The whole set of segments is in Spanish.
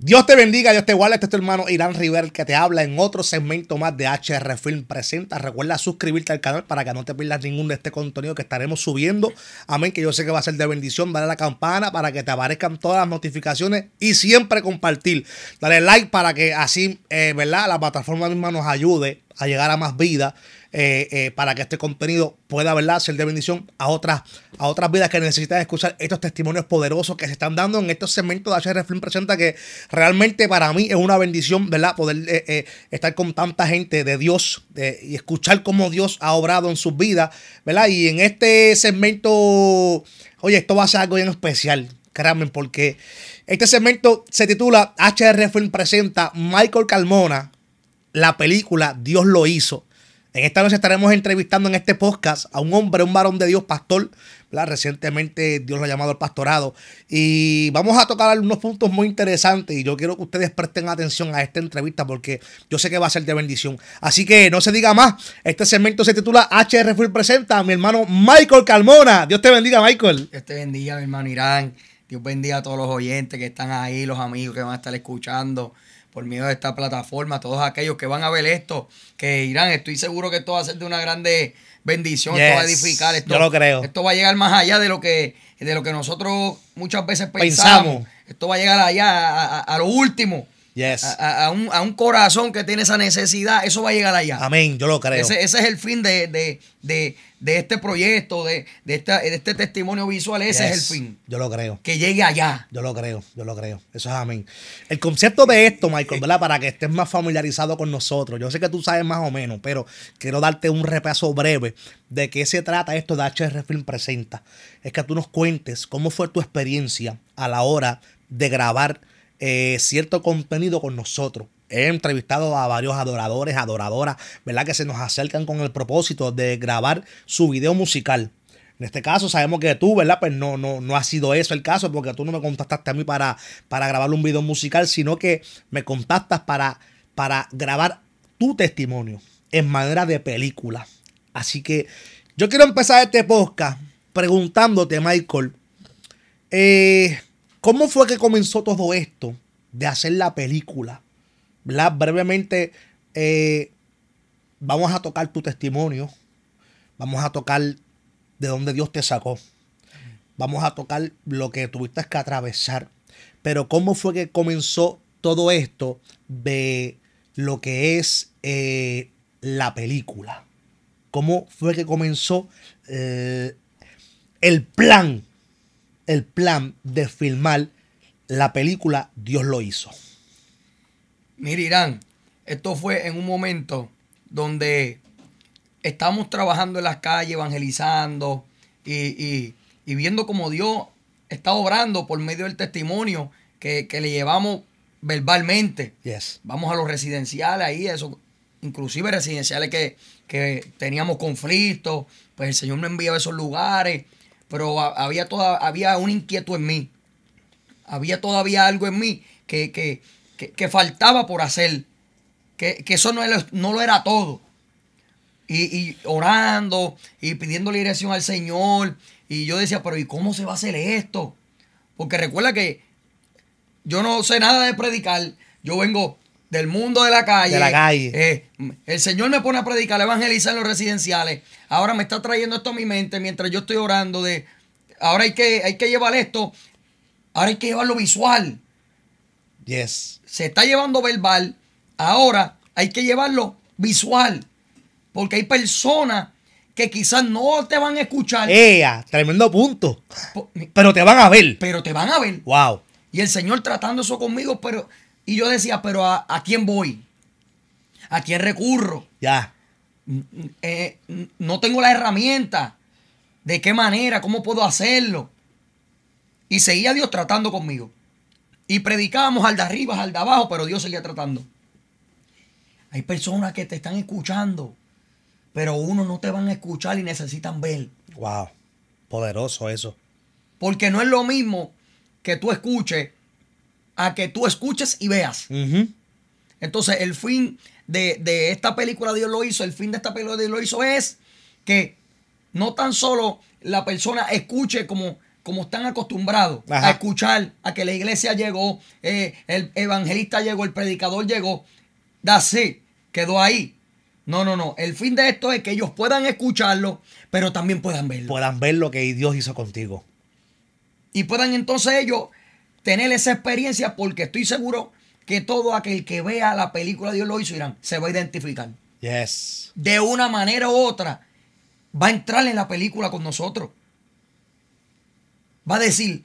Dios te bendiga, Dios te guarde. Este es tu hermano Irán River que te habla en otro segmento más de HR Film Presenta. Recuerda suscribirte al canal para que no te pierdas ningún de este contenido que estaremos subiendo. Amén, que yo sé que va a ser de bendición. Dale a la campana para que te aparezcan todas las notificaciones y siempre compartir. Dale like para que así, eh, ¿verdad? La plataforma misma nos ayude a llegar a más vidas, eh, eh, para que este contenido pueda ser de bendición a otras, a otras vidas que necesitan escuchar estos testimonios poderosos que se están dando en estos segmentos de HR Film Presenta, que realmente para mí es una bendición ¿verdad? poder eh, estar con tanta gente de Dios y escuchar cómo Dios ha obrado en sus vidas. ¿verdad? Y en este segmento, oye, esto va a ser algo bien especial créanme, porque este segmento se titula HR Film presenta Michael Calmona, la película Dios lo hizo. En esta noche estaremos entrevistando en este podcast a un hombre, un varón de Dios, pastor. Recientemente Dios lo ha llamado al pastorado. Y vamos a tocar algunos puntos muy interesantes. Y yo quiero que ustedes presten atención a esta entrevista porque yo sé que va a ser de bendición. Así que no se diga más. Este segmento se titula HR Full Presenta a mi hermano Michael Calmona. Dios te bendiga, Michael. Dios te bendiga, mi hermano Irán. Dios bendiga a todos los oyentes que están ahí, los amigos que van a estar escuchando por miedo de esta plataforma, todos aquellos que van a ver esto, que irán, estoy seguro que esto va a ser de una grande bendición, esto va a edificar, esto, yo lo creo. esto va a llegar más allá de lo que, de lo que nosotros muchas veces pensamos. Esto va a llegar allá a, lo último. Yes. A, un, a, un, corazón que tiene esa necesidad, eso va a llegar allá. Amén, yo lo creo. Ese, es el fin de de este proyecto, de, este testimonio visual, ese es el fin. Yo lo creo. Que llegue allá. Yo lo creo, yo lo creo. Eso es amén. El concepto de esto, Michael, ¿verdad? Para que estés más familiarizado con nosotros. Yo sé que tú sabes más o menos, pero quiero darte un repaso breve de qué se trata esto de HR Film Presenta. Es que tú nos cuentes cómo fue tu experiencia a la hora de grabar eh, cierto contenido con nosotros He entrevistado a varios adoradores, adoradoras, ¿verdad? Que se nos acercan con el propósito de grabar su video musical. En este caso sabemos que tú, ¿verdad? Pues no, no, no ha sido eso el caso porque tú no me contactaste a mí para, para grabar un video musical, sino que me contactas para, para grabar tu testimonio en manera de película. Así que yo quiero empezar este podcast preguntándote, Michael, eh, ¿cómo fue que comenzó todo esto de hacer la película? Brevemente eh, vamos a tocar tu testimonio, vamos a tocar de dónde Dios te sacó, vamos a tocar lo que tuviste que atravesar, pero cómo fue que comenzó todo esto de lo que es eh, la película, cómo fue que comenzó eh, el plan, el plan de filmar la película Dios lo hizo. Mira, Irán, esto fue en un momento donde estamos trabajando en las calles, evangelizando y, viendo cómo Dios está obrando por medio del testimonio que, le llevamos verbalmente. Yes. Vamos a los residenciales ahí, eso, inclusive residenciales que, teníamos conflictos, pues el Señor me enviaba a esos lugares, pero había, toda, había una inquietud en mí. Había todavía algo en mí que, que que, faltaba por hacer, que, eso no, no lo era todo. Y, orando y pidiendo la dirección al Señor. Y yo decía, pero ¿y cómo se va a hacer esto? Porque recuerda que yo no sé nada de predicar. Yo vengo del mundo de la calle. la calle. Eh, el Señor me pone a predicar, evangelizar en los residenciales. Ahora me está trayendo esto a mi mente mientras yo estoy orando de, ahora hay que, hay que llevar esto, ahora hay que llevarlo visual. Se está llevando verbal, ahora hay que llevarlo visual, porque hay personas que quizás no te van a escuchar. ¡Ea! Tremendo punto. Pero te van a ver. Pero te van a ver. ¡Wow! Y el Señor tratando eso conmigo, pero. Y yo decía, pero ¿a, quién voy? ¿A quién recurro? Ya. Eh, no tengo la herramienta. ¿De qué manera? ¿Cómo puedo hacerlo? Y seguía Dios tratando conmigo. Y predicábamos al de arriba, al de abajo, pero Dios seguía tratando. Hay personas que te están escuchando, pero uno no te van a escuchar y necesitan ver. Wow, poderoso eso. Porque no es lo mismo que tú escuches a que tú escuches y veas. Entonces, el fin de, de, esta película Dios lo hizo, el fin de esta película Dios lo hizo es que no tan solo la persona escuche como como están acostumbrados a escuchar a que la iglesia llegó, eh, el evangelista llegó, el predicador llegó, da quedó ahí. No, no, no. El fin de esto es que ellos puedan escucharlo, pero también puedan verlo. Puedan ver lo que Dios hizo contigo. Y puedan entonces ellos tener esa experiencia porque estoy seguro que todo aquel que vea la película Dios lo hizo, Irán, se va a identificar. Yes. De una manera u otra, va a entrar en la película con nosotros va a decir,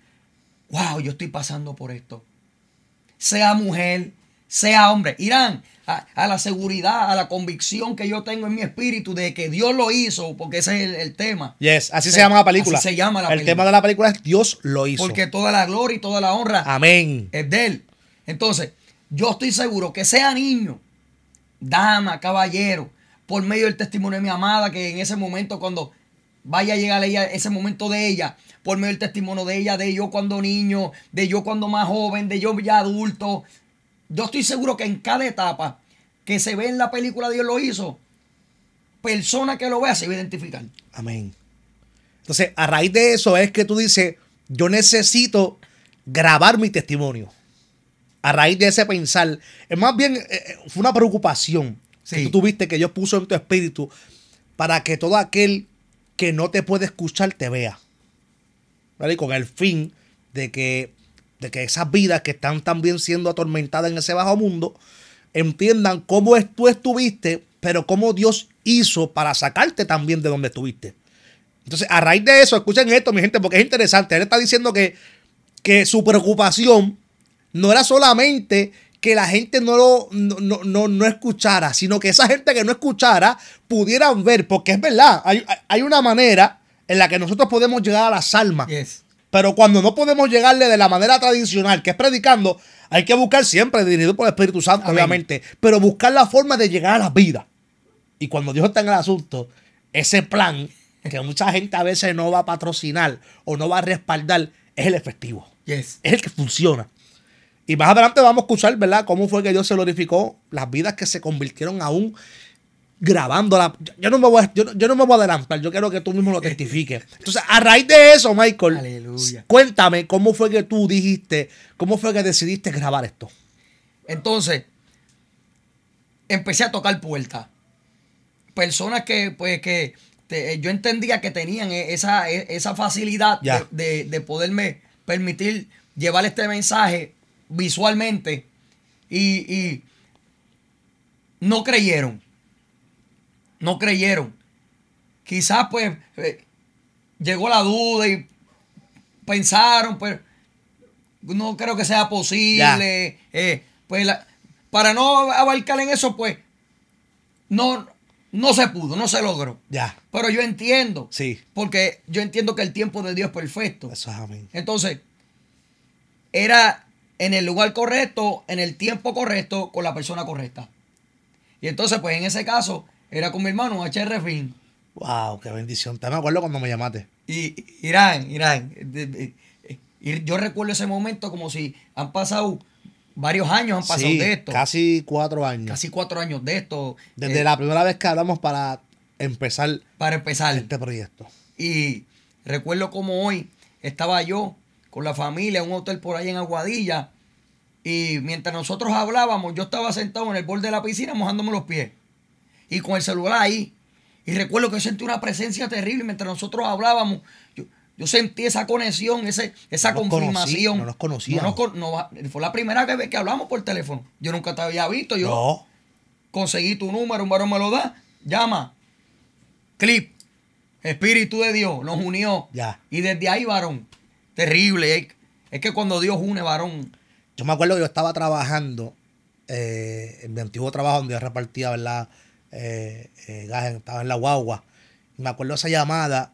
wow, yo estoy pasando por esto. Sea mujer, sea hombre. Irán a, la seguridad, a la convicción que yo tengo en mi espíritu de que Dios lo hizo, porque ese es el, tema. Yes, así se, llama la película. se llama el tema de la película es Dios lo hizo. Porque toda la gloria y toda la honra Amén. es de Él. Entonces, yo estoy seguro que sea niño, dama, caballero, por medio del testimonio de mi amada, que en ese momento cuando vaya a llegar ella, ese momento de ella, por medio del testimonio de ella, de yo cuando niño, de yo cuando más joven, de yo ya adulto. Yo estoy seguro que en cada etapa que se ve en la película Dios lo hizo, persona que lo vea se va a identificar. Amén. Entonces, a raíz de eso es que tú dices, yo necesito grabar mi testimonio. A raíz de ese pensar, es más bien eh, eh, fue una preocupación que tú tuviste que Dios puso en tu espíritu para que todo aquel que no te puede escuchar te vea con el fin de que, de que esas vidas que están también siendo atormentadas en ese bajo mundo entiendan cómo es, tú estuviste, pero cómo Dios hizo para sacarte también de donde estuviste. Entonces, a raíz de eso, escuchen esto, mi gente, porque es interesante. Él está diciendo que, que su preocupación no era solamente que la gente no lo no, no, no, escuchara, sino que esa gente que no escuchara pudieran ver, porque es verdad, hay, hay una manera en la que nosotros podemos llegar a las almas. Pero cuando no podemos llegarle de la manera tradicional, que es predicando, hay que buscar siempre, dirigido por el Espíritu Santo, obviamente, pero buscar la forma de llegar a las vidas. Y cuando Dios está en el asunto, ese plan que mucha gente a veces no va a patrocinar o no va a respaldar es el efectivo. Es el que funciona. Y más adelante vamos a escuchar, ¿verdad?, cómo fue que Dios se glorificó, las vidas que se convirtieron aún grabando Yo, yo, no me voy a, yo, adelantar, yo quiero que tú mismo lo testifiques. Entonces, a raíz de eso, Michael, cuéntame cómo fue que tú dijiste, cómo fue que decidiste grabar esto. Entonces, empecé a tocar puertas. Personas que, pues, que yo entendía que tenían e, e, esa, facilidad de, poderme permitir llevar este mensaje visualmente y no creyeron no creyeron. Quizás pues eh, llegó la duda y pensaron, pues no creo que sea posible. Eh, pues para no abarcar en eso, pues no, no se pudo, no se logró. Ya. Pero yo entiendo. Sí. Porque yo entiendo que el tiempo de Dios es perfecto. Entonces, era en el lugar correcto, en el tiempo correcto, con la persona correcta. Y entonces, pues en ese caso, era con mi hermano HR Fin. Wow, qué bendición. Te me acuerdo cuando me llamaste. Y Irán, Irán. Eh, yo recuerdo ese momento como si han pasado varios años, han pasado de esto. Casi cuatro años. Casi cuatro años de esto. Desde eh, la primera vez que hablamos para empezar. Para empezar. Este proyecto. Y recuerdo como hoy estaba yo con la familia en un hotel por ahí en Aguadilla. Y mientras nosotros hablábamos, yo estaba sentado en el borde de la piscina mojándome los pies y con el celular ahí. Y recuerdo que sentí una presencia terrible mientras nosotros hablábamos. Yo, yo sentí esa conexión, ese, esa confirmación. no nos conocíamos. fue la primera vez que hablamos por teléfono. Yo nunca te había visto. Yo conseguí tu número, un varón me lo da. Llama. Clip. Espíritu de Dios nos unió. Ya. Y desde ahí, varón. Terrible. Es, que cuando Dios une, varón. Yo me acuerdo que yo estaba trabajando eh, en mi antiguo trabajo donde yo repartía, ¿verdad? eh, eh estaba en la guagua. me acuerdo esa llamada.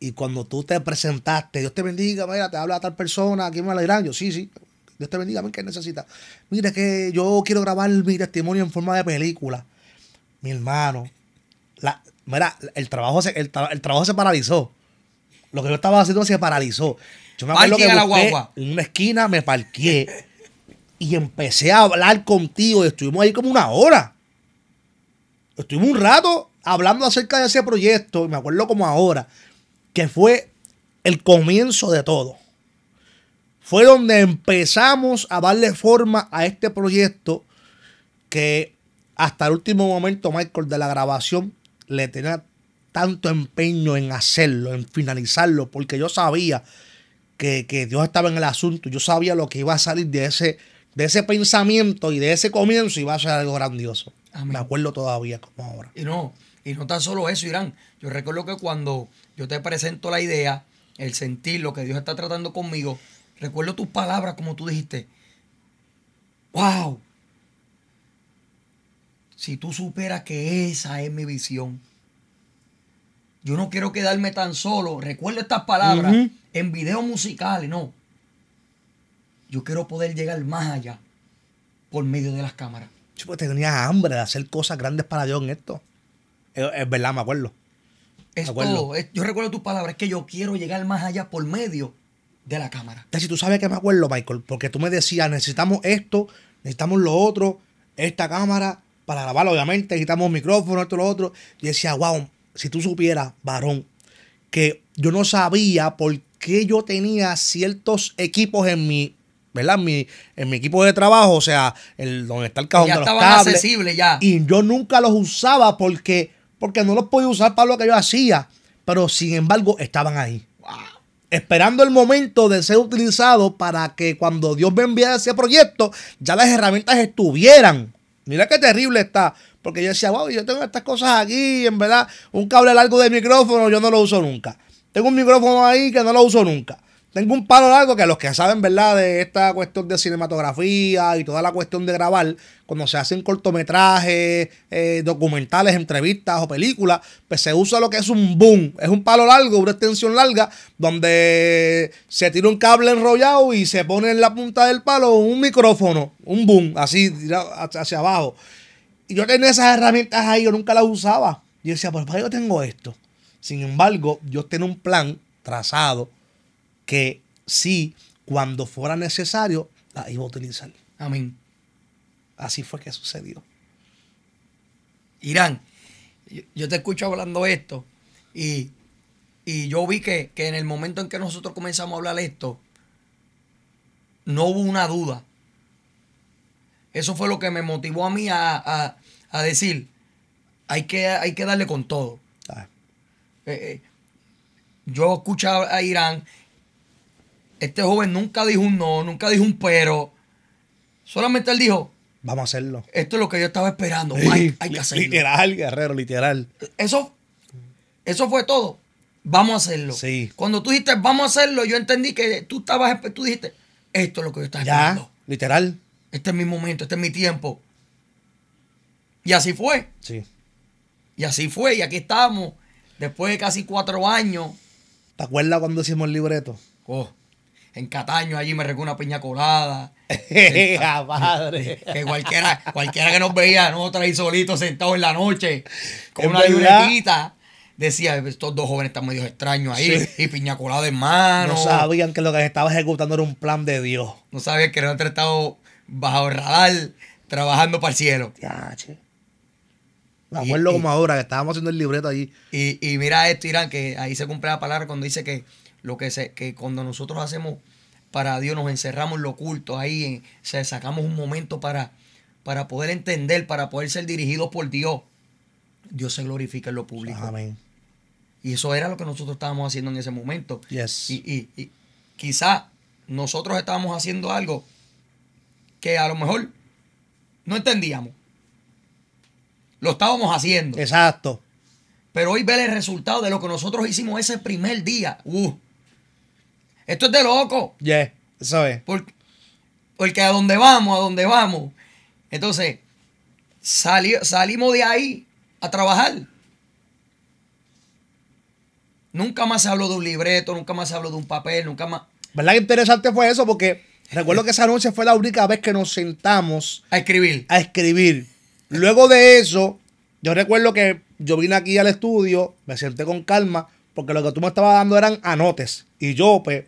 Y cuando tú te presentaste, Dios te bendiga, mira, te habla tal persona, aquí me la Yo, sí, sí, Dios te bendiga, que necesita Mira, que yo quiero grabar mi testimonio en forma de película. Mi hermano, mira, el trabajo, se, el, trabajo se paralizó. Lo que yo estaba haciendo se paralizó. Yo me acuerdo que en una esquina me parqué y empecé a hablar contigo y estuvimos ahí como una hora estuve un rato hablando acerca de ese proyecto, y me acuerdo como ahora, que fue el comienzo de todo. Fue donde empezamos a darle forma a este proyecto que hasta el último momento Michael de la grabación le tenía tanto empeño en hacerlo, en finalizarlo, porque yo sabía que, Dios estaba en el asunto, yo sabía lo que iba a salir de ese, de ese pensamiento y de ese comienzo iba a ser algo grandioso. Me acuerdo todavía como ahora. Y no, y no tan solo eso, Irán. Yo recuerdo que cuando yo te presento la idea, el sentir lo que Dios está tratando conmigo, recuerdo tus palabras como tú dijiste. ¡Wow! Si tú superas que esa es mi visión. Yo no quiero quedarme tan solo. Recuerdo estas palabras en videos musicales, no. Yo quiero poder llegar más allá por medio de las cámaras. Yo pues, tenía hambre de hacer cosas grandes para Dios en esto. Es, verdad, me acuerdo. yo recuerdo tus palabras, que yo quiero llegar más allá por medio de la cámara. Si tú sabes que me acuerdo, Michael, porque tú me decías, necesitamos esto, necesitamos lo otro, esta cámara, para grabar, obviamente, necesitamos micrófono, esto, lo otro. Y decía, wow, si tú supieras, varón, que yo no sabía por qué yo tenía ciertos equipos en mi ¿verdad? Mi, en mi equipo de trabajo, o sea, el, donde está el cajón de los estaban accesibles ya. Y yo nunca los usaba porque, porque no los podía usar para lo que yo hacía. Pero sin embargo, estaban ahí. Esperando el momento de ser utilizado para que cuando Dios me enviara ese proyecto, ya las herramientas estuvieran. Mira qué terrible está. Porque yo decía, wow, yo tengo estas cosas aquí, en verdad, un cable largo de micrófono, yo no lo uso nunca. Tengo un micrófono ahí que no lo uso nunca. Tengo un palo largo que los que saben, ¿verdad? De esta cuestión de cinematografía y toda la cuestión de grabar, cuando se hacen cortometrajes, eh, documentales, entrevistas o películas, pues se usa lo que es un boom. Es un palo largo, una extensión larga, donde se tira un cable enrollado y se pone en la punta del palo un micrófono, un boom, así hacia abajo. Y yo tenía esas herramientas ahí, yo nunca las usaba. Y yo decía, ¿por pues, qué yo tengo esto? Sin embargo, yo tengo un plan trazado que sí, cuando fuera necesario, la iba a utilizar. Amén. Así fue que sucedió. Irán, yo te escucho hablando esto y, y yo vi que, que en el momento en que nosotros comenzamos a hablar esto, no hubo una duda. Eso fue lo que me motivó a mí a, a, decir, hay que, hay que darle con todo. Ah. Eh, eh, yo escuchaba a Irán este joven nunca dijo un no, nunca dijo un pero. Solamente él dijo, vamos a hacerlo. Esto es lo que yo estaba esperando. hay que hacerlo. Literal, guerrero, literal. Eso, eso fue todo. Vamos a hacerlo. Sí. Cuando tú dijiste vamos a hacerlo, yo entendí que tú estabas, tú dijiste, esto es lo que yo estaba esperando. Literal. Este es mi momento, este es mi tiempo. Y así fue. Sí. Y así fue, y aquí estamos, después de casi cuatro años. ¿Te acuerdas cuando hicimos el libreto? Oh en Cataño allí me recuerdo una piña colada. madre! Que cualquiera, cualquiera que nos veía, nosotros ahí solitos sentados en la noche, con una libretita. Decía, estos dos jóvenes están medio extraños ahí, y piña colada en mano. No sabían que lo que estaba ejecutando era un plan de Dios. No sabían que nosotros estábamos bajo el radar, trabajando para el cielo. Ya, che. Me acuerdo como ahora, que estábamos haciendo el libreto allí. Y, y mira esto, Irán, que ahí se cumple la palabra cuando dice que lo que, se, que cuando nosotros hacemos para Dios, nos encerramos en lo oculto, ahí en, sacamos un momento para, para poder entender, para poder ser dirigidos por Dios. Dios se glorifica en lo público. Amén. Y eso era lo que nosotros estábamos haciendo en ese momento. Y, y, nosotros estábamos haciendo algo que a lo mejor no entendíamos. Lo estábamos haciendo. Exacto. Pero hoy ver el resultado de lo que nosotros hicimos ese primer día. Uh, esto es de loco. Yeah, eso es. Porque, a dónde vamos, a dónde vamos. Entonces, salimos de ahí a trabajar. Nunca más se habló de un libreto, nunca más se habló de un papel, nunca más. ¿Verdad que interesante fue eso? Porque recuerdo que esa noche fue la única vez que nos sentamos. A escribir. A escribir. Luego de eso, yo recuerdo que yo vine aquí al estudio, me senté con calma, porque lo que tú me estabas dando eran anotes. Y yo, pues,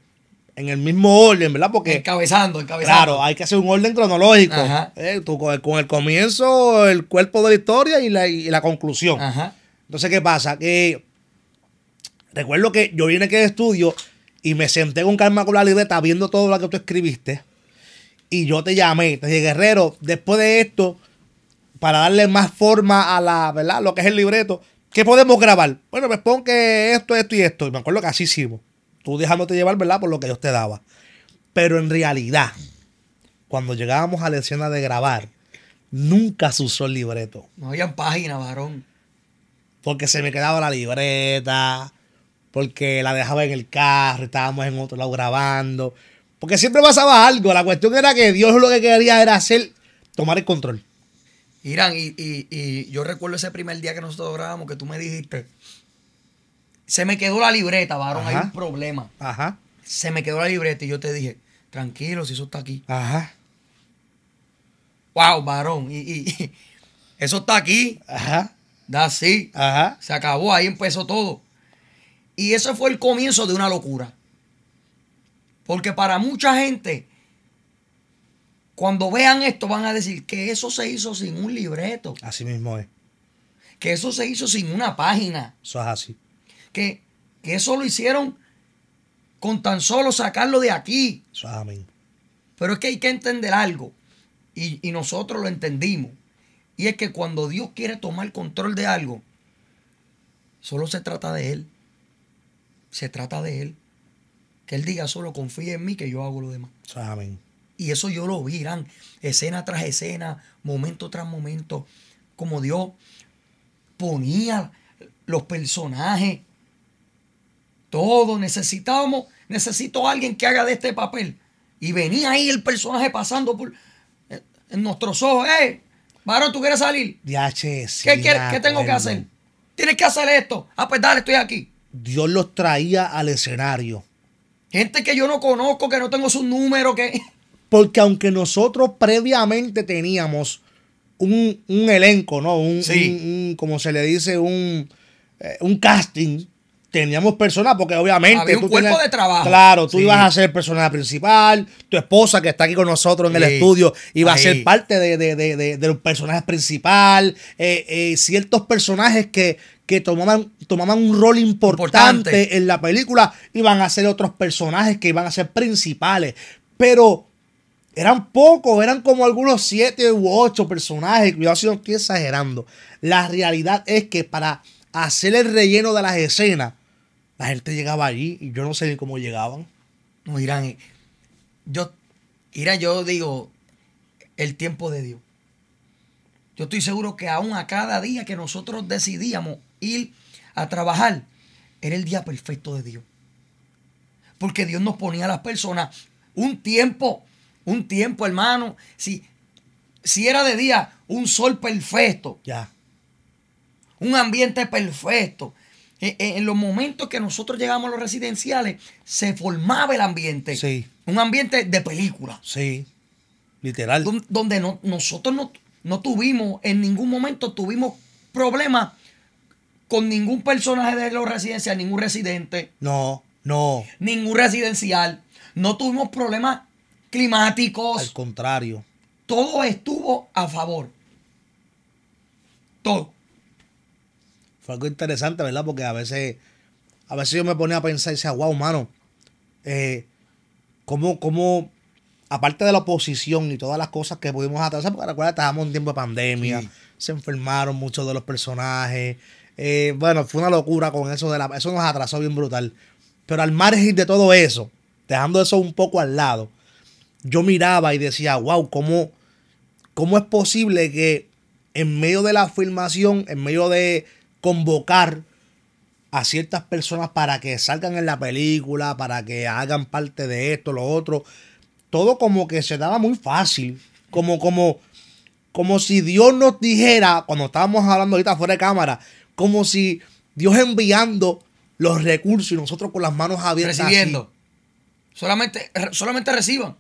en el mismo orden, ¿verdad? Porque. Encabezando, encabezando. Claro, hay que hacer un orden cronológico. ¿eh? con, el, comienzo, el cuerpo de la historia y la, conclusión. Entonces, ¿qué pasa? Que recuerdo que yo vine aquí de estudio y me senté con calma con la libreta viendo todo lo que tú escribiste. Y yo te llamé, te dije, Guerrero, después de esto, para darle más forma a la, ¿verdad? Lo que es el libreto, ¿qué podemos grabar? Bueno, me pues pon que esto, esto y esto. Y me acuerdo que así hicimos tú dejándote llevar, ¿verdad? Por lo que Dios te daba. Pero en realidad, cuando llegábamos a la escena de grabar, nunca se usó el libreto. No había página, varón. Porque se me quedaba la libreta, porque la dejaba en el carro, estábamos en otro lado grabando. Porque siempre pasaba algo. La cuestión era que Dios lo que quería era hacer, tomar el control. Irán, y, y yo recuerdo ese primer día que nosotros grabamos que tú me dijiste, se me quedó la libreta, varón, hay un problema. Ajá. Se me quedó la libreta y yo te dije, tranquilo, si eso está aquí. Ajá. Wow, varón. Y, eso está aquí. Ajá. así. Ajá. Se acabó, ahí empezó todo. Y eso fue el comienzo de una locura. Porque para mucha gente, cuando vean esto, van a decir que eso se hizo sin un libreto. Así mismo es. Que eso se hizo sin una página. Eso es así que, eso lo hicieron con tan solo sacarlo de aquí. Pero es que hay que entender algo, y, nosotros lo entendimos, y es que cuando Dios quiere tomar control de algo, solo se trata de Él. Se trata de Él. Que Él diga solo confíe en mí que yo hago lo demás. Y eso yo lo vi, eran escena tras escena, momento tras momento, como Dios ponía los personajes todo, necesitamos, necesito a alguien que haga de este papel. Y venía ahí el personaje pasando por eh, en nuestros ojos. ¡Eh! Varón, ¿tú quieres salir? Ya, che, sí, ¿Qué, tengo que hacer? Tienes que hacer esto. Ah, pues dale, estoy aquí. Dios los traía al escenario. Gente que yo no conozco, que no tengo su número, que. Porque aunque nosotros previamente teníamos un, un elenco, ¿no? Un, sí. como se le dice, un, eh, un casting teníamos personal, porque obviamente. Había un cuerpo de trabajo. Claro, tú ibas a ser personaje principal, tu esposa que está aquí con nosotros en el estudio iba a ser parte de, de, los personajes principal, eh, eh, ciertos personajes que, tomaban, un rol importante, en la película, iban a ser otros personajes que iban a ser principales, pero. Eran pocos, eran como algunos siete u ocho personajes. Yo si no estoy exagerando. La realidad es que para hacer el relleno de las escenas, la gente llegaba allí y yo no sé de cómo llegaban. No, Irán, yo, Irán, yo digo, el tiempo de Dios. Yo estoy seguro que aún a cada día que nosotros decidíamos ir a trabajar, era el día perfecto de Dios. Porque Dios nos ponía a las personas un tiempo, un tiempo, hermano. Si, si era de día, un sol perfecto. Ya. Un ambiente perfecto. Eh, eh, en, los momentos que nosotros llegamos a los residenciales, se formaba el ambiente. Sí. Un ambiente de película. Sí. Literal. Donde, nosotros no, no tuvimos, en ningún momento tuvimos problemas con ningún personaje de los residenciales, ningún residente. No, no. Ningún residencial. No tuvimos problemas climáticos. Al contrario. Todo estuvo a favor. Todo algo interesante, ¿verdad? Porque a veces, a veces yo me ponía a pensar y decía, wow, mano, eh, ¿cómo, cómo, aparte de la oposición y todas las cosas que pudimos atrasar, porque recuerda, estábamos en tiempo de pandemia, se enfermaron muchos de los personajes, eh, bueno, fue una locura con eso de la, eso nos atrasó bien brutal, pero al margen de todo eso, dejando eso un poco al lado, yo miraba y decía, wow, ¿cómo, cómo es posible que en medio de la filmación, en medio de, convocar a ciertas personas para que salgan en la película, para que hagan parte de esto, lo otro. Todo como que se daba muy fácil. Como, como, como si Dios nos dijera, cuando estábamos hablando ahorita fuera de cámara, como si Dios enviando los recursos y nosotros con las manos abiertas. Recibiendo. Solamente, solamente reciban.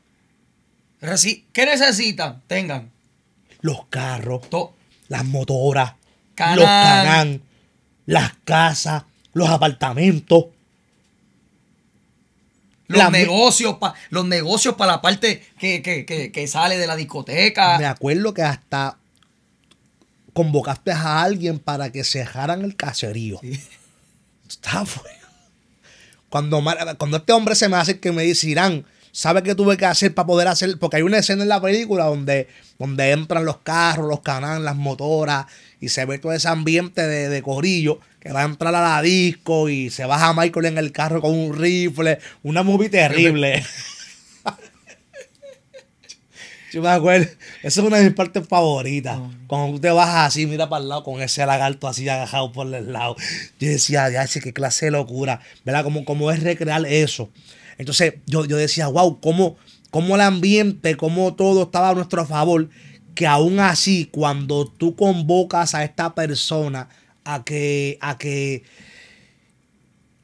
Reci ¿Qué necesitan? Tengan. Los carros. las motoras. los las casas, los apartamentos. Los negocios, los negocios para la parte que, sale de la discoteca. Me acuerdo que hasta convocaste a alguien para que sejaran el caserío. Está Cuando, cuando este hombre se me hace que me dice, Irán, ¿sabe qué tuve que hacer para poder hacer? Porque hay una escena en la película donde, donde entran los carros, los canales, las motoras, y se ve todo ese ambiente de, de corrillo que va a entrar a la disco y se baja Michael en el carro con un rifle. Una movie terrible. Yo me acuerdo, esa es una de mis partes favoritas. Cuando tú te bajas así, mira para el lado con ese lagarto así agajado por el lado. Yo decía, ay, qué clase de locura. ¿Verdad? Como, como es recrear eso. Entonces yo, decía, wow, cómo, cómo el ambiente, cómo todo estaba a nuestro favor que aún así, cuando tú convocas a esta persona a que, a que,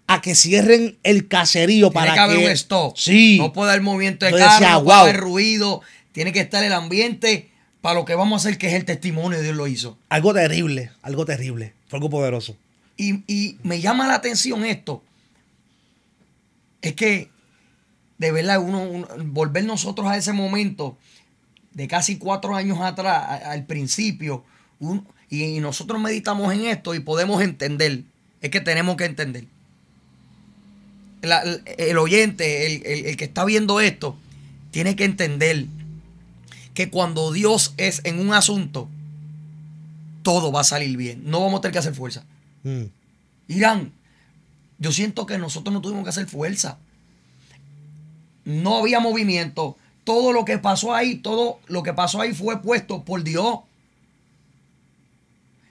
a que cierren el caserío para que. Sí. No pueda haber movimiento de carro, no puede haber ruido. Tiene que estar el ambiente para lo que vamos a hacer, que es el testimonio de Dios lo hizo. Algo terrible, algo terrible. Fue algo poderoso. Y, me llama la atención esto. Es que, de verdad, uno volver nosotros a ese momento de casi cuatro años atrás, al principio, y, nosotros meditamos en esto y podemos entender, es que tenemos que entender. el oyente, el, que está viendo esto, tiene que entender que cuando Dios es en un asunto, todo va a salir bien. No vamos a tener que hacer fuerza. Mm. Irán, yo siento que nosotros no tuvimos que hacer fuerza. No había movimiento, todo lo que pasó ahí, todo lo que pasó ahí fue puesto por Dios.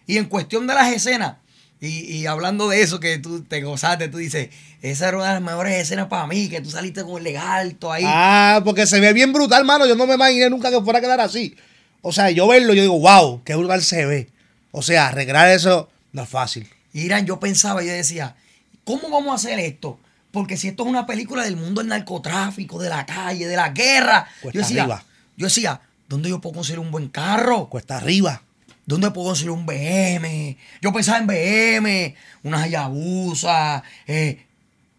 Y en cuestión de las escenas, y, hablando de eso, que tú te gozaste, tú dices, esa era una de las mejores escenas para mí, que tú saliste con el legalto ahí. Ah, porque se ve bien brutal, mano. Yo no me imaginé nunca que fuera a quedar así. O sea, yo verlo, yo digo, wow, qué brutal se ve. O sea, arreglar eso no es fácil. Irán, yo pensaba, yo decía, ¿cómo vamos a hacer esto? Porque si esto es una película del mundo del narcotráfico, de la calle, de la guerra, Cuesta yo decía, arriba. yo decía, ¿dónde yo puedo conseguir un buen carro? Cuesta arriba. ¿Dónde puedo conseguir un BM? Yo pensaba en BM, unas Hayabusa. Eh,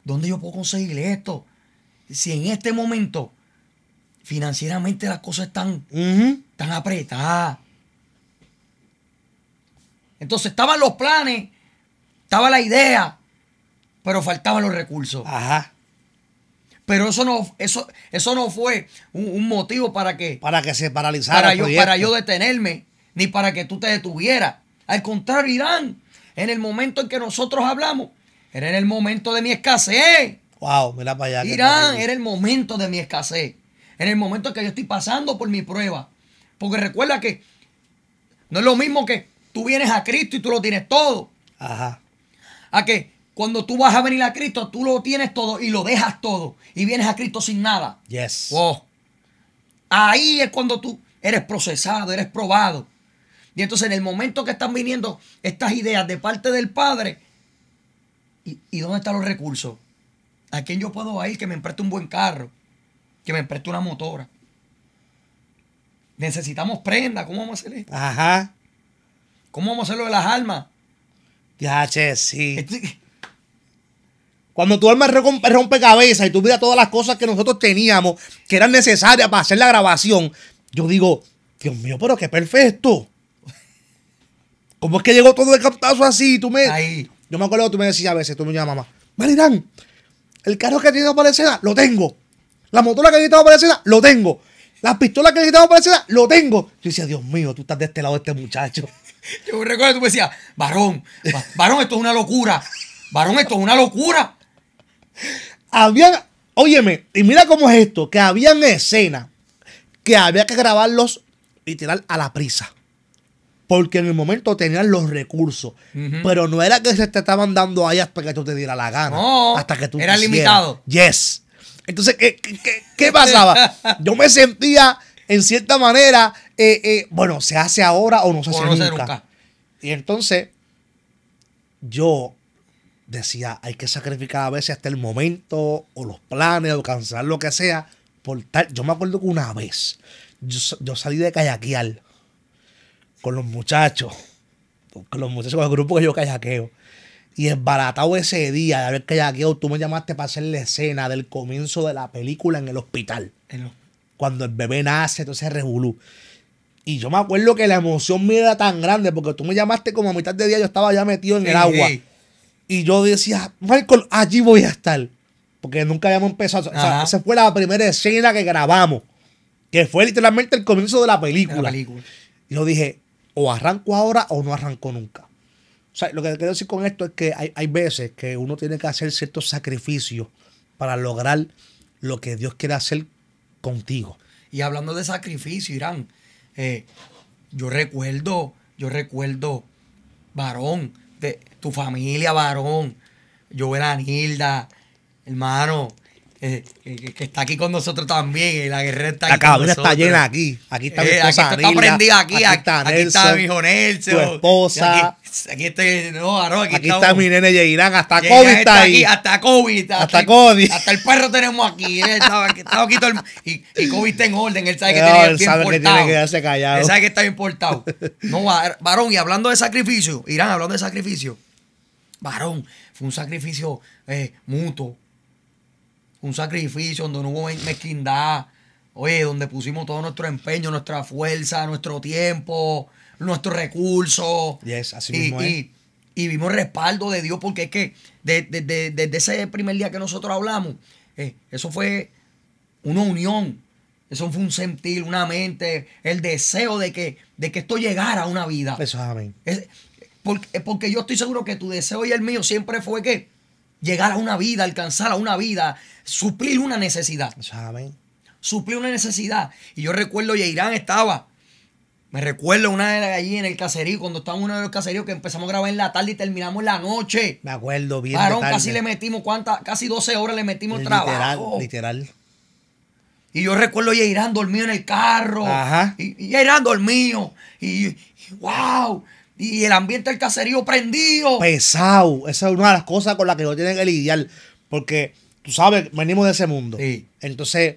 ¿Dónde yo puedo conseguir esto? Si en este momento financieramente las cosas están, están apretadas. Entonces estaban los planes, estaba la idea, pero faltaban los recursos. Ajá. Pero eso no, eso, eso no fue un, motivo para que... Para que se paralizara para yo, Para yo detenerme, ni para que tú te detuvieras. Al contrario, Irán, en el momento en que nosotros hablamos, era en el momento de mi escasez. Wow, mira para allá. Irán, era el momento de mi escasez. En el momento en que yo estoy pasando por mi prueba. Porque recuerda que no es lo mismo que tú vienes a Cristo y tú lo tienes todo. Ajá. A que cuando tú vas a venir a Cristo, tú lo tienes todo y lo dejas todo. Y vienes a Cristo sin nada. Yes. ¡Oh! Ahí es cuando tú eres procesado, eres probado. Y entonces en el momento que están viniendo estas ideas de parte del Padre, ¿y, dónde están los recursos? ¿A quién yo puedo ir que me empreste un buen carro? Que me empreste una motora. Necesitamos prenda. ¿Cómo vamos a hacer esto? Ajá. ¿Cómo vamos a hacer lo de las almas? Ya, che, sí. Este, cuando tú rompe cabeza y tú miras todas las cosas que nosotros teníamos que eran necesarias para hacer la grabación, yo digo, Dios mío, pero qué perfecto. ¿Cómo es que llegó todo de captazo así? Tú me... Yo me acuerdo que tú me decías a veces, tú me llamas, mamá, el carro que tiene para la escena, lo tengo. La motora que necesitaba para la escena, lo tengo. Las pistolas que necesitaba para la escena, lo tengo. Yo decía, Dios mío, tú estás de este lado de este muchacho. Yo me recuerdo que tú me decías, varón, varón, esto es una locura. Varón, esto es una locura habían, óyeme, y mira cómo es esto, que habían escenas que había que grabarlos literal a la prisa. Porque en el momento tenían los recursos. Pero no era que se te estaban dando ahí hasta que tú te diera la gana. hasta que tú Era limitado. Yes. Entonces, ¿qué, pasaba? Yo me sentía, en cierta manera, eh, eh, bueno, se hace ahora o no se hace nunca. Y entonces, yo decía, hay que sacrificar a veces hasta el momento o los planes o cancelar lo que sea. Por tal. Yo me acuerdo que una vez yo, salí de kayakear con los muchachos, con los muchachos, con grupo que yo kayakeo Y esbaratado ese día de haber kayakeado, tú me llamaste para hacer la escena del comienzo de la película en el hospital. Cuando el bebé nace, entonces revolú. Y yo me acuerdo que la emoción mía era tan grande porque tú me llamaste como a mitad de día, yo estaba ya metido en el agua. Y yo decía, Michael, allí voy a estar. Porque nunca habíamos empezado. O sea, esa fue la primera escena que grabamos. Que fue literalmente el comienzo de la película. Y yo dije, o arranco ahora o no arranco nunca. O sea, lo que quiero decir con esto es que hay, veces que uno tiene que hacer ciertos sacrificios para lograr lo que Dios quiere hacer contigo. Y hablando de sacrificio, Irán, eh, yo recuerdo, yo recuerdo, varón, tu familia, varón, yo era Nilda hermano, que, está aquí con nosotros también. Eh, la guerrera está aquí. cabina está llena aquí. Aquí está eh, mi esposa. aquí está, aquí. Aquí, está, mi hijo Nelson. Aquí, aquí, ah, está, mi nene Yeirán. Hasta Covid está, ahí. Aquí, hasta Covid Hasta Covid Hasta el perro tenemos aquí. Eh, y, y, está en orden. Él sabe que, tiene, que callado. Él sabe que está bien portado. No, varón, y hablando de sacrificio, Irán, hablando de sacrificio, varón, fue un sacrificio mutuo un sacrificio, donde no hubo mezquindad, oye, donde pusimos todo nuestro empeño, nuestra fuerza, nuestro tiempo, nuestros recursos. y, mismo es. vimos respaldo de Dios, porque es que desde, ese primer día que nosotros hablamos, eh, eso fue una unión, eso fue un sentir, una mente, el deseo de que, de que esto llegara a una vida. Eso es amén. porque yo estoy seguro que tu deseo y el mío siempre fue que llegar a una vida, alcanzar a una vida, suplir una necesidad. Suplir una necesidad. Y yo recuerdo, Irán estaba. Me recuerdo una vez allí en el caserío, cuando estábamos en uno de los caseríos que empezamos a grabar en la tarde y terminamos en la noche. Me acuerdo bien. casi le metimos cuántas, casi 12 horas le metimos trabajo. Literal. Y yo recuerdo Yeirán dormido en el carro. Ajá. Y Yeirán dormido. y wow y el ambiente del caserío prendido. Pesado. Esa es una de las cosas con las que no tienen que lidiar. Porque tú sabes, venimos de ese mundo. Entonces,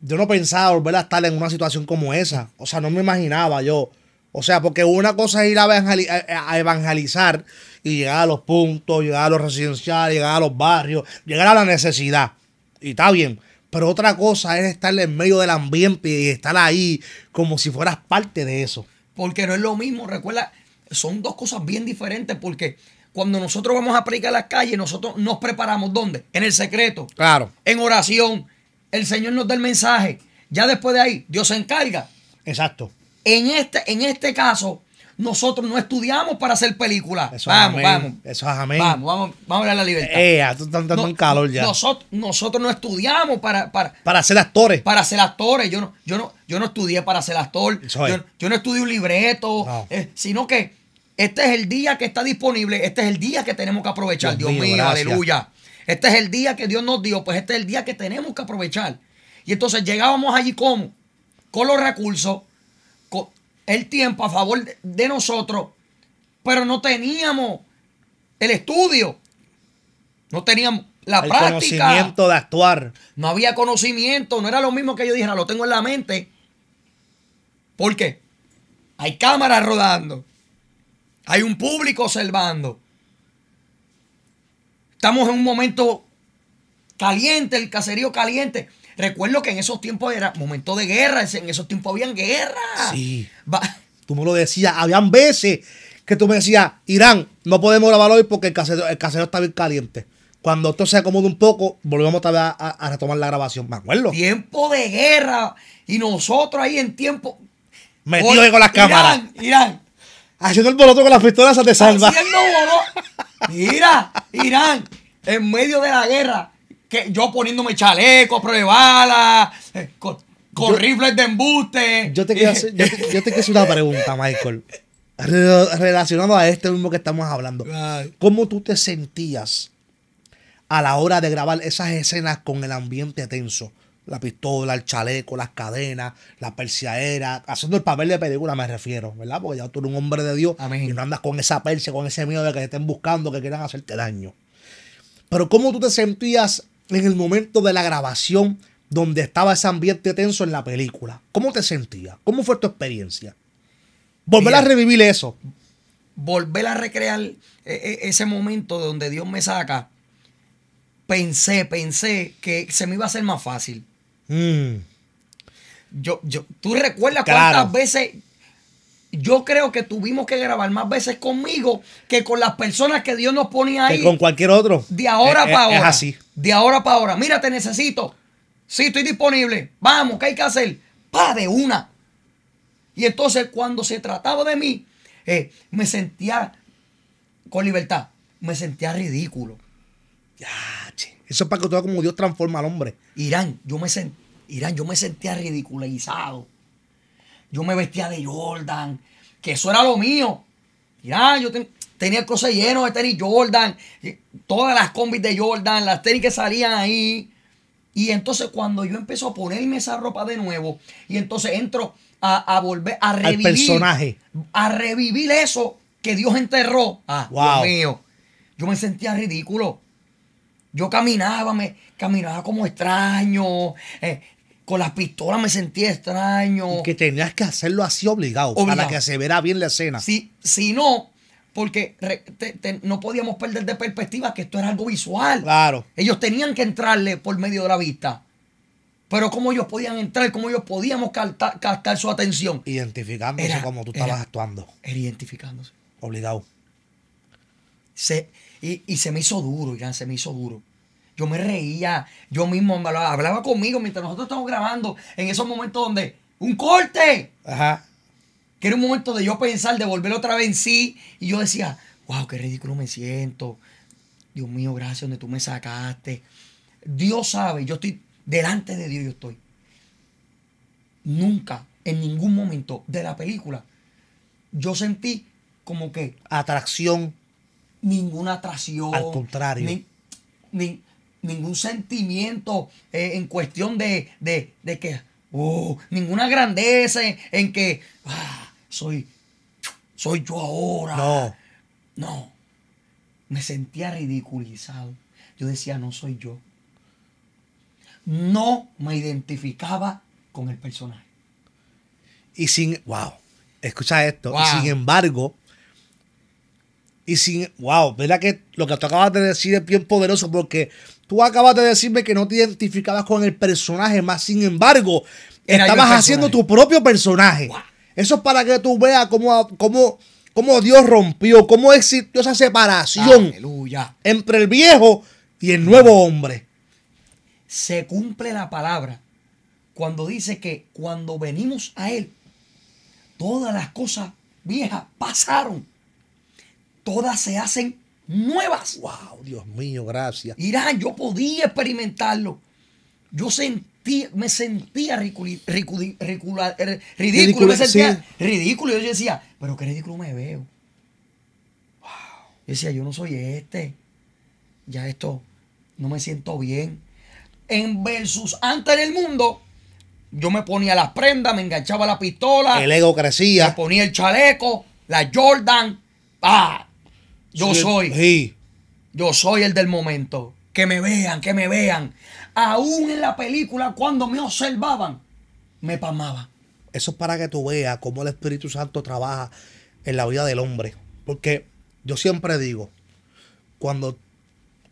yo no pensaba volver a estar en una situación como esa. O sea, no me imaginaba yo. O sea, porque una cosa es ir a, evangelizar y llegar a los puntos, llegar a los residenciales, llegar a los barrios, llegar a la necesidad. Y está bien. Pero otra cosa es estar en medio del ambiente y estar ahí como si fueras parte de eso. Porque no es lo mismo, recuerda, son dos cosas bien diferentes porque cuando nosotros vamos a predicar a las calles, nosotros nos preparamos ¿dónde? En el secreto. Claro. En oración. El Señor nos da el mensaje. Ya después de ahí, Dios se encarga. Exacto. En este, en este caso, nosotros no estudiamos para hacer películas. vamos, vamos. Vamos, vamos, vamos a ver la libertad. Eh, tú estás dando calor ya. Nosotros, nosotros no estudiamos para, para. Para ser actores. Para ser actores. Yo no, yo no, yo no estudié para ser actor. yo, no estudié un libreto. Eh, sino que este es el día que está disponible, este es el día que tenemos que aprovechar. Dios, mío, aleluya. Este es el día que Dios nos dio, pues este es el día que tenemos que aprovechar. Y entonces llegábamos allí como, con los recursos, con el tiempo a favor de nosotros, pero no teníamos el estudio, no teníamos la el conocimiento de actuar. No había conocimiento, no era lo mismo que yo dijera, lo tengo en la mente. ¿Por qué? Hay cámaras rodando. Hay un público observando. Estamos en un momento caliente, el caserío caliente. Recuerdo que en esos tiempos era momento de guerra, en esos tiempos habían guerra. Sí. Tú me lo decías, habían veces que tú me decías, Irán, no podemos grabar hoy porque el caserío está bien caliente. Cuando esto se acomode un poco, volvemos a, a, retomar la grabación. Me acuerdo. Tiempo de guerra. Y nosotros ahí en tiempo. Metidos con las cámaras. Irán, Irán, haciendo el boloto con las pistolas se te salva. Haciendo boloto. Mira, Irán, en medio de la guerra, que yo poniéndome chaleco, pruebalas, eh, con, con rifles de embuste. Yo te quiero eh, yo te quiero hacer una pregunta, Michael. Relacionado a este mismo que estamos hablando. ¿Cómo tú te sentías a la hora de grabar esas escenas con el ambiente tenso? La pistola, el chaleco, las cadenas, la era, haciendo el papel de película me refiero, ¿verdad? Porque ya tú eres un hombre de Dios y no andas con esa persia, con ese miedo de que te estén buscando, que quieran hacerte daño. Pero ¿cómo tú te sentías en el momento de la grabación donde estaba ese ambiente tenso en la película? ¿Cómo te sentías? ¿Cómo fue tu experiencia? Volver a revivir eso. Volver a recrear eh, eh, ese momento donde Dios me saca. Pensé, pensé que se me iba a hacer más fácil. Mm. Yo, yo, ¿Tú recuerdas cuántas veces yo creo que tuvimos que grabar más veces conmigo que con las personas que Dios nos ponía ahí? Que con cualquier otro. De ahora para ahora. Es así. De ahora para ahora. Mira, te necesito. Sí, estoy disponible. Vamos, ¿qué hay que hacer? Pa de una. Y entonces cuando se trataba de mí, eh, me sentía con libertad. Me sentía ridículo. Eso es para que tú veas como Dios transforma al hombre. Irán, yo me sentí Irán, yo me sentía ridiculizado. Yo me vestía de Jordan, que eso era lo mío. Irán, yo tenía tenía cosas lleno de tenis Jordan, todas las combis de Jordan, las tenis que salían ahí. Y entonces cuando yo empecé a ponerme esa ropa de nuevo, y entonces entro a, volver a revivir. personaje. A revivir eso que Dios enterró. Ah, mío. Yo me sentía ridículo. Yo caminaba, me caminaba como extraño. Eh, con las pistolas me sentí extraño. que tenías que hacerlo así obligado, para que se verá bien la escena. Si, si no, porque no podíamos perder de perspectiva que esto era algo visual. Claro. Ellos tenían que entrarle por medio de la vista. Pero cómo ellos podían entrar, cómo ellos podíamos captar, su atención. Identificándose como tú estabas actuando. identificándose. Obligado. y, y, se me hizo duro, Irán, se me hizo duro yo me reía, yo mismo hablaba, conmigo mientras nosotros estamos grabando, en esos momentos donde, ¡un corte! Ajá. Que era un momento de yo pensar, de volver otra vez en sí, y yo decía, wow, qué ridículo me siento, Dios mío, gracias donde tú me sacaste. Dios sabe, yo estoy, delante de Dios yo estoy. Nunca, en ningún momento de la película, yo sentí como que... Atracción. Ninguna atracción. Al contrario. Ni, ni, ningún sentimiento eh, en cuestión de, que, oh, ninguna grandeza en, que, ah, soy, soy yo ahora. No. No. Me sentía ridiculizado. Yo decía, no soy yo. No me identificaba con el personaje. Y sin, wow, escucha esto. Y sin embargo, y sin, wow, ¿verdad que lo que tú acabas de decir es bien poderoso porque Tú acabas de decirme que no te identificabas con el personaje, más sin embargo, estabas haciendo tu propio personaje. Eso es para que tú veas cómo, cómo, Dios rompió, cómo existió esa separación entre el viejo y el nuevo hombre. Se cumple la palabra cuando dice que cuando venimos a Él, todas las cosas viejas pasaron, todas se hacen nuevas. ¡Wow! Dios mío, gracias. Irán, yo podía experimentarlo. Yo sentí, me sentía er, ridículo. Me sentía Yo decía, pero qué ridículo me veo. Wow. Yo decía, yo no soy este. Ya esto, no me siento bien. En versus antes en el mundo, yo me ponía las prendas, me enganchaba la pistola. El ego crecía. Me ponía el chaleco, la Jordan. ¡Ah! Yo soy. Yo soy el del momento. Que me vean, que me vean. Aún en la película, cuando me observaban, me pamaba. Eso es para que tú veas cómo el Espíritu Santo trabaja en la vida del hombre. Porque yo siempre digo, cuando,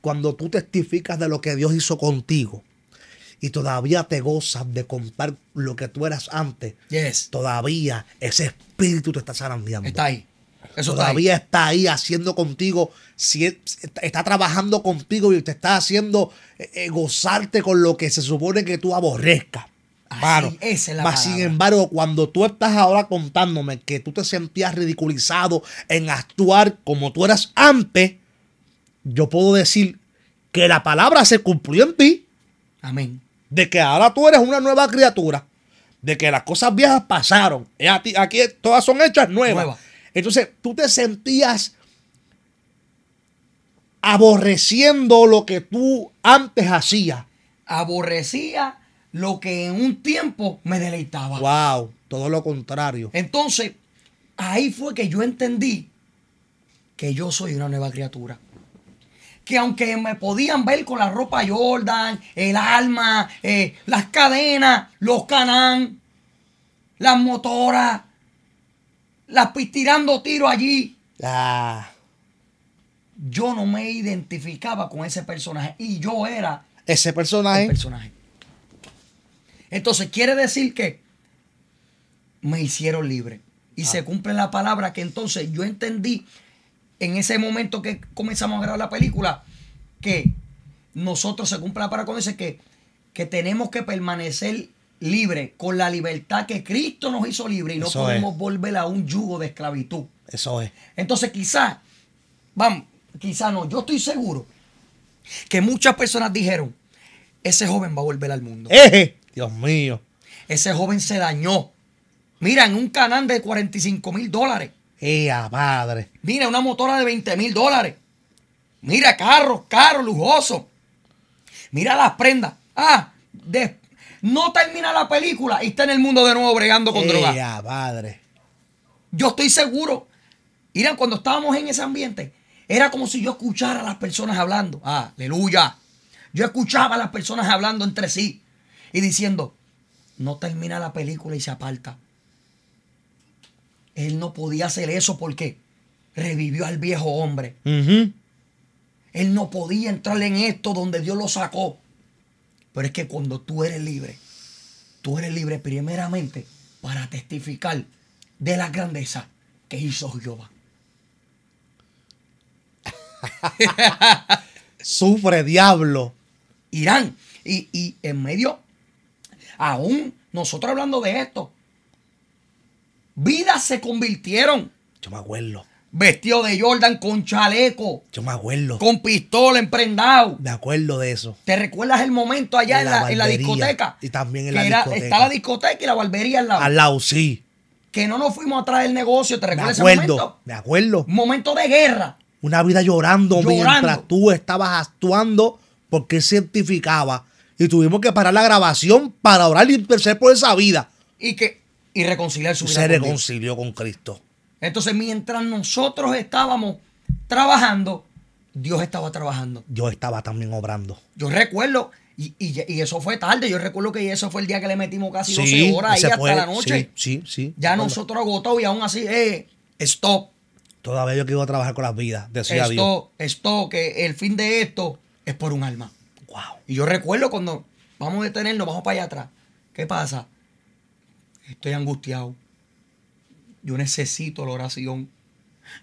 cuando tú testificas de lo que Dios hizo contigo, y todavía te gozas de contar lo que tú eras antes, todavía ese espíritu te está zarandeando. Está ahí. Eso todavía está ahí. haciendo contigo, está trabajando contigo y te está haciendo eh, eh, gozarte con lo que se supone que tú aborrezcas. es la mas, sin embargo, cuando tú estás ahora contándome que tú te sentías ridiculizado en actuar como tú eras antes, yo puedo decir que la palabra se cumplió en ti. Amén. De que ahora tú eres una nueva criatura. De que las cosas viejas pasaron. Aquí todas son hechas nuevas. Entonces, tú te sentías aborreciendo lo que tú antes hacías. Aborrecía lo que en un tiempo me deleitaba. Wow, todo lo contrario. Entonces, ahí fue que yo entendí que yo soy una nueva criatura. Que aunque me podían ver con la ropa Jordan, el alma, eh, las cadenas, los canán, las motoras, las tirando tiro allí. Ah. Yo no me identificaba con ese personaje y yo era ese personaje. personaje. Entonces quiere decir que me hicieron libre y ah. se cumple la palabra que entonces yo entendí en ese momento que comenzamos a grabar la película que nosotros se cumple la palabra con ese que que tenemos que permanecer libre con la libertad que Cristo nos hizo libre y no podemos volver a un yugo de esclavitud. Eso es. Entonces quizás, vamos, quizás no, yo estoy seguro que muchas personas dijeron, ese joven va a volver al mundo. Dios mío. Ese joven se dañó. Mira, en un canal de 45 mil dólares. ¡Ea, madre! Mira, una motora de 20 mil dólares. Mira, carros, carros lujoso. Mira las prendas. Ah, después no termina la película y está en el mundo de nuevo bregando con drogas. padre. Yo estoy seguro. Irán, cuando estábamos en ese ambiente, era como si yo escuchara a las personas hablando. Ah, aleluya. Yo escuchaba a las personas hablando entre sí y diciendo, no termina la película y se aparta. Él no podía hacer eso porque revivió al viejo hombre. Él no podía entrar en esto donde Dios lo sacó. Pero es que cuando tú eres libre, tú eres libre primeramente para testificar de la grandeza que hizo Jehová. Sufre diablo. Irán. Y, en medio, aún nosotros hablando de esto, vidas se convirtieron. Yo me acuerdo vestido de Jordan con chaleco. Yo me acuerdo. Con pistola emprendado. Me acuerdo de eso. ¿Te recuerdas el momento allá en, la, discoteca? Y también en la discoteca. Está la discoteca y la barbería al lado. Al lado, sí. Que no nos fuimos a traer el negocio, ¿te recuerdas me acuerdo, ese momento? Me acuerdo. Momento de guerra. Una vida llorando, mientras tú estabas actuando porque certificaba. Y tuvimos que parar la grabación para orar y tercer por esa vida. Y que y reconciliar su vida. Se reconcilió con Cristo. Entonces, mientras nosotros estábamos trabajando, Dios estaba trabajando. Dios estaba también obrando. Yo recuerdo, y, eso fue tarde, yo recuerdo que eso fue el día que le metimos casi 12 horas ahí hasta la noche. Sí, sí, sí. Ya nosotros agotados y aún así, eh, stop. Todavía yo quiero trabajar con las vidas, decía esto, Dios. Esto, que el fin de esto es por un alma. Wow. Y yo recuerdo cuando vamos a detenernos, vamos para allá atrás. ¿Qué pasa? Estoy angustiado. Yo necesito la oración.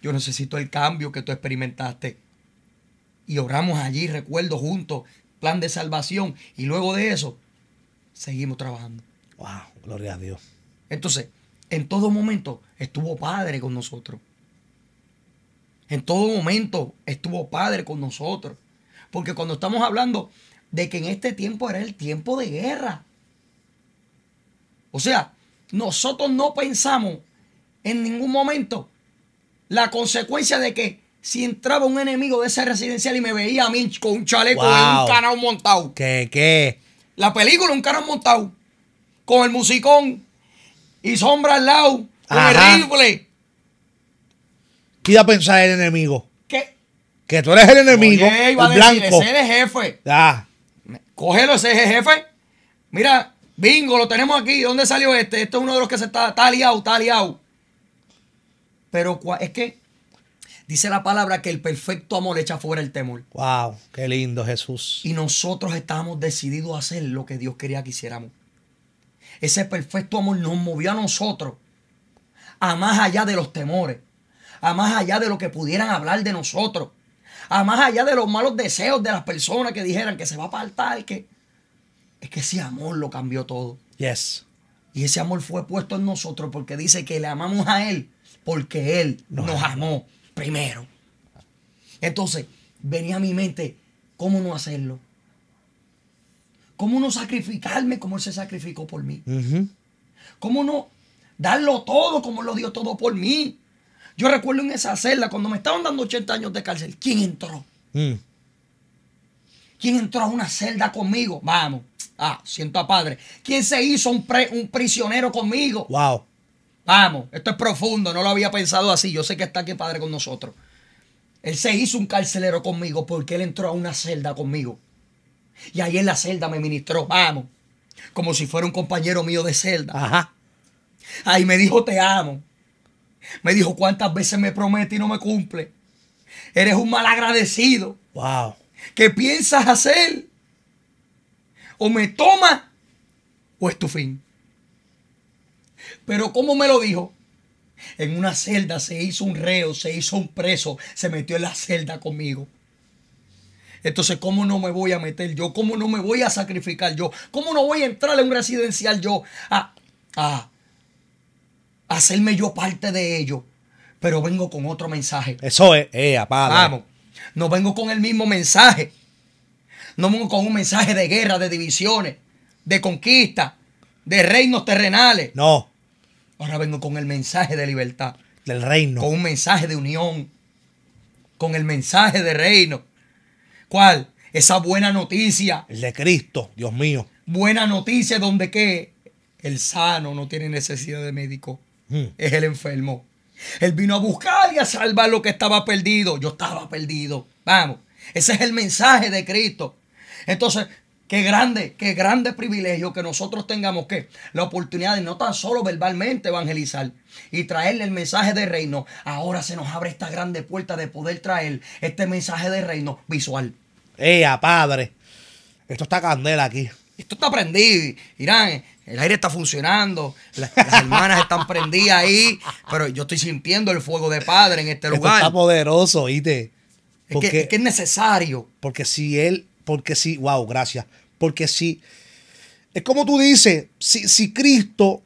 Yo necesito el cambio que tú experimentaste. Y oramos allí, recuerdo, juntos, plan de salvación. Y luego de eso, seguimos trabajando. ¡Wow! Gloria a Dios. Entonces, en todo momento estuvo Padre con nosotros. En todo momento estuvo Padre con nosotros. Porque cuando estamos hablando de que en este tiempo era el tiempo de guerra. O sea, nosotros no pensamos en ningún momento la consecuencia de que si entraba un enemigo de ese residencial y me veía a mí con un chaleco un canal montado. ¿Qué, qué? La película, un canal montado. Con el musicón y sombra al lado. Horrible. ¿Qué iba a pensar el enemigo? ¿Qué? Que tú eres el enemigo. el ese es el jefe. Ah. Cógelo, ese jefe. Mira, bingo, lo tenemos aquí. dónde salió este? Este es uno de los que se está, está liado, está liado. Pero es que dice la palabra que el perfecto amor echa fuera el temor. ¡Wow! ¡Qué lindo Jesús! Y nosotros estábamos decididos a hacer lo que Dios quería que hiciéramos. Ese perfecto amor nos movió a nosotros a más allá de los temores, a más allá de lo que pudieran hablar de nosotros, a más allá de los malos deseos de las personas que dijeran que se va a apartar, que es que ese amor lo cambió todo. Yes. Y ese amor fue puesto en nosotros porque dice que le amamos a él porque Él nos, amó primero. Entonces, venía a mi mente, ¿cómo no hacerlo? ¿Cómo no sacrificarme como Él se sacrificó por mí? ¿Cómo no darlo todo como Él lo dio todo por mí? Yo recuerdo en esa celda, cuando me estaban dando 80 años de cárcel, ¿quién entró? Mm. ¿Quién entró a una celda conmigo? Vamos. Ah, siento a padre. ¿Quién se hizo un, un prisionero conmigo? Wow. Vamos, esto es profundo, no lo había pensado así. Yo sé que está aquí Padre con nosotros. Él se hizo un carcelero conmigo porque él entró a una celda conmigo. Y ahí en la celda me ministró, vamos, como si fuera un compañero mío de celda. Ajá. Ahí me dijo, te amo. Me dijo, cuántas veces me promete y no me cumple. Eres un mal agradecido. Wow. ¿Qué piensas hacer? O me toma o es tu fin. Pero ¿cómo me lo dijo? En una celda se hizo un reo, se hizo un preso, se metió en la celda conmigo. Entonces, ¿cómo no me voy a meter yo? ¿Cómo no me voy a sacrificar yo? ¿Cómo no voy a entrar en un residencial yo? A, a, hacerme yo parte de ello. Pero vengo con otro mensaje. Eso es, eh, padre. Vamos, no vengo con el mismo mensaje. No vengo con un mensaje de guerra, de divisiones, de conquista, de reinos terrenales. No. Ahora vengo con el mensaje de libertad. Del reino. Con un mensaje de unión. Con el mensaje de reino. ¿Cuál? Esa buena noticia. El de Cristo, Dios mío. Buena noticia donde que el sano no tiene necesidad de médico. Hmm. Es el enfermo. Él vino a buscar y a salvar lo que estaba perdido. Yo estaba perdido. Vamos. Ese es el mensaje de Cristo. Entonces, Qué grande, qué grande privilegio que nosotros tengamos que la oportunidad de no tan solo verbalmente evangelizar y traerle el mensaje de reino. Ahora se nos abre esta grande puerta de poder traer este mensaje de reino visual. ¡Ea, padre! Esto está candela aquí. Esto está prendido. Irán, el aire está funcionando, las, hermanas están prendidas ahí, pero yo estoy sintiendo el fuego de padre en este lugar. está poderoso, ¿viste? es, que, es necesario. Porque si él porque sí, wow, gracias. Porque sí. Es como tú dices, si, Cristo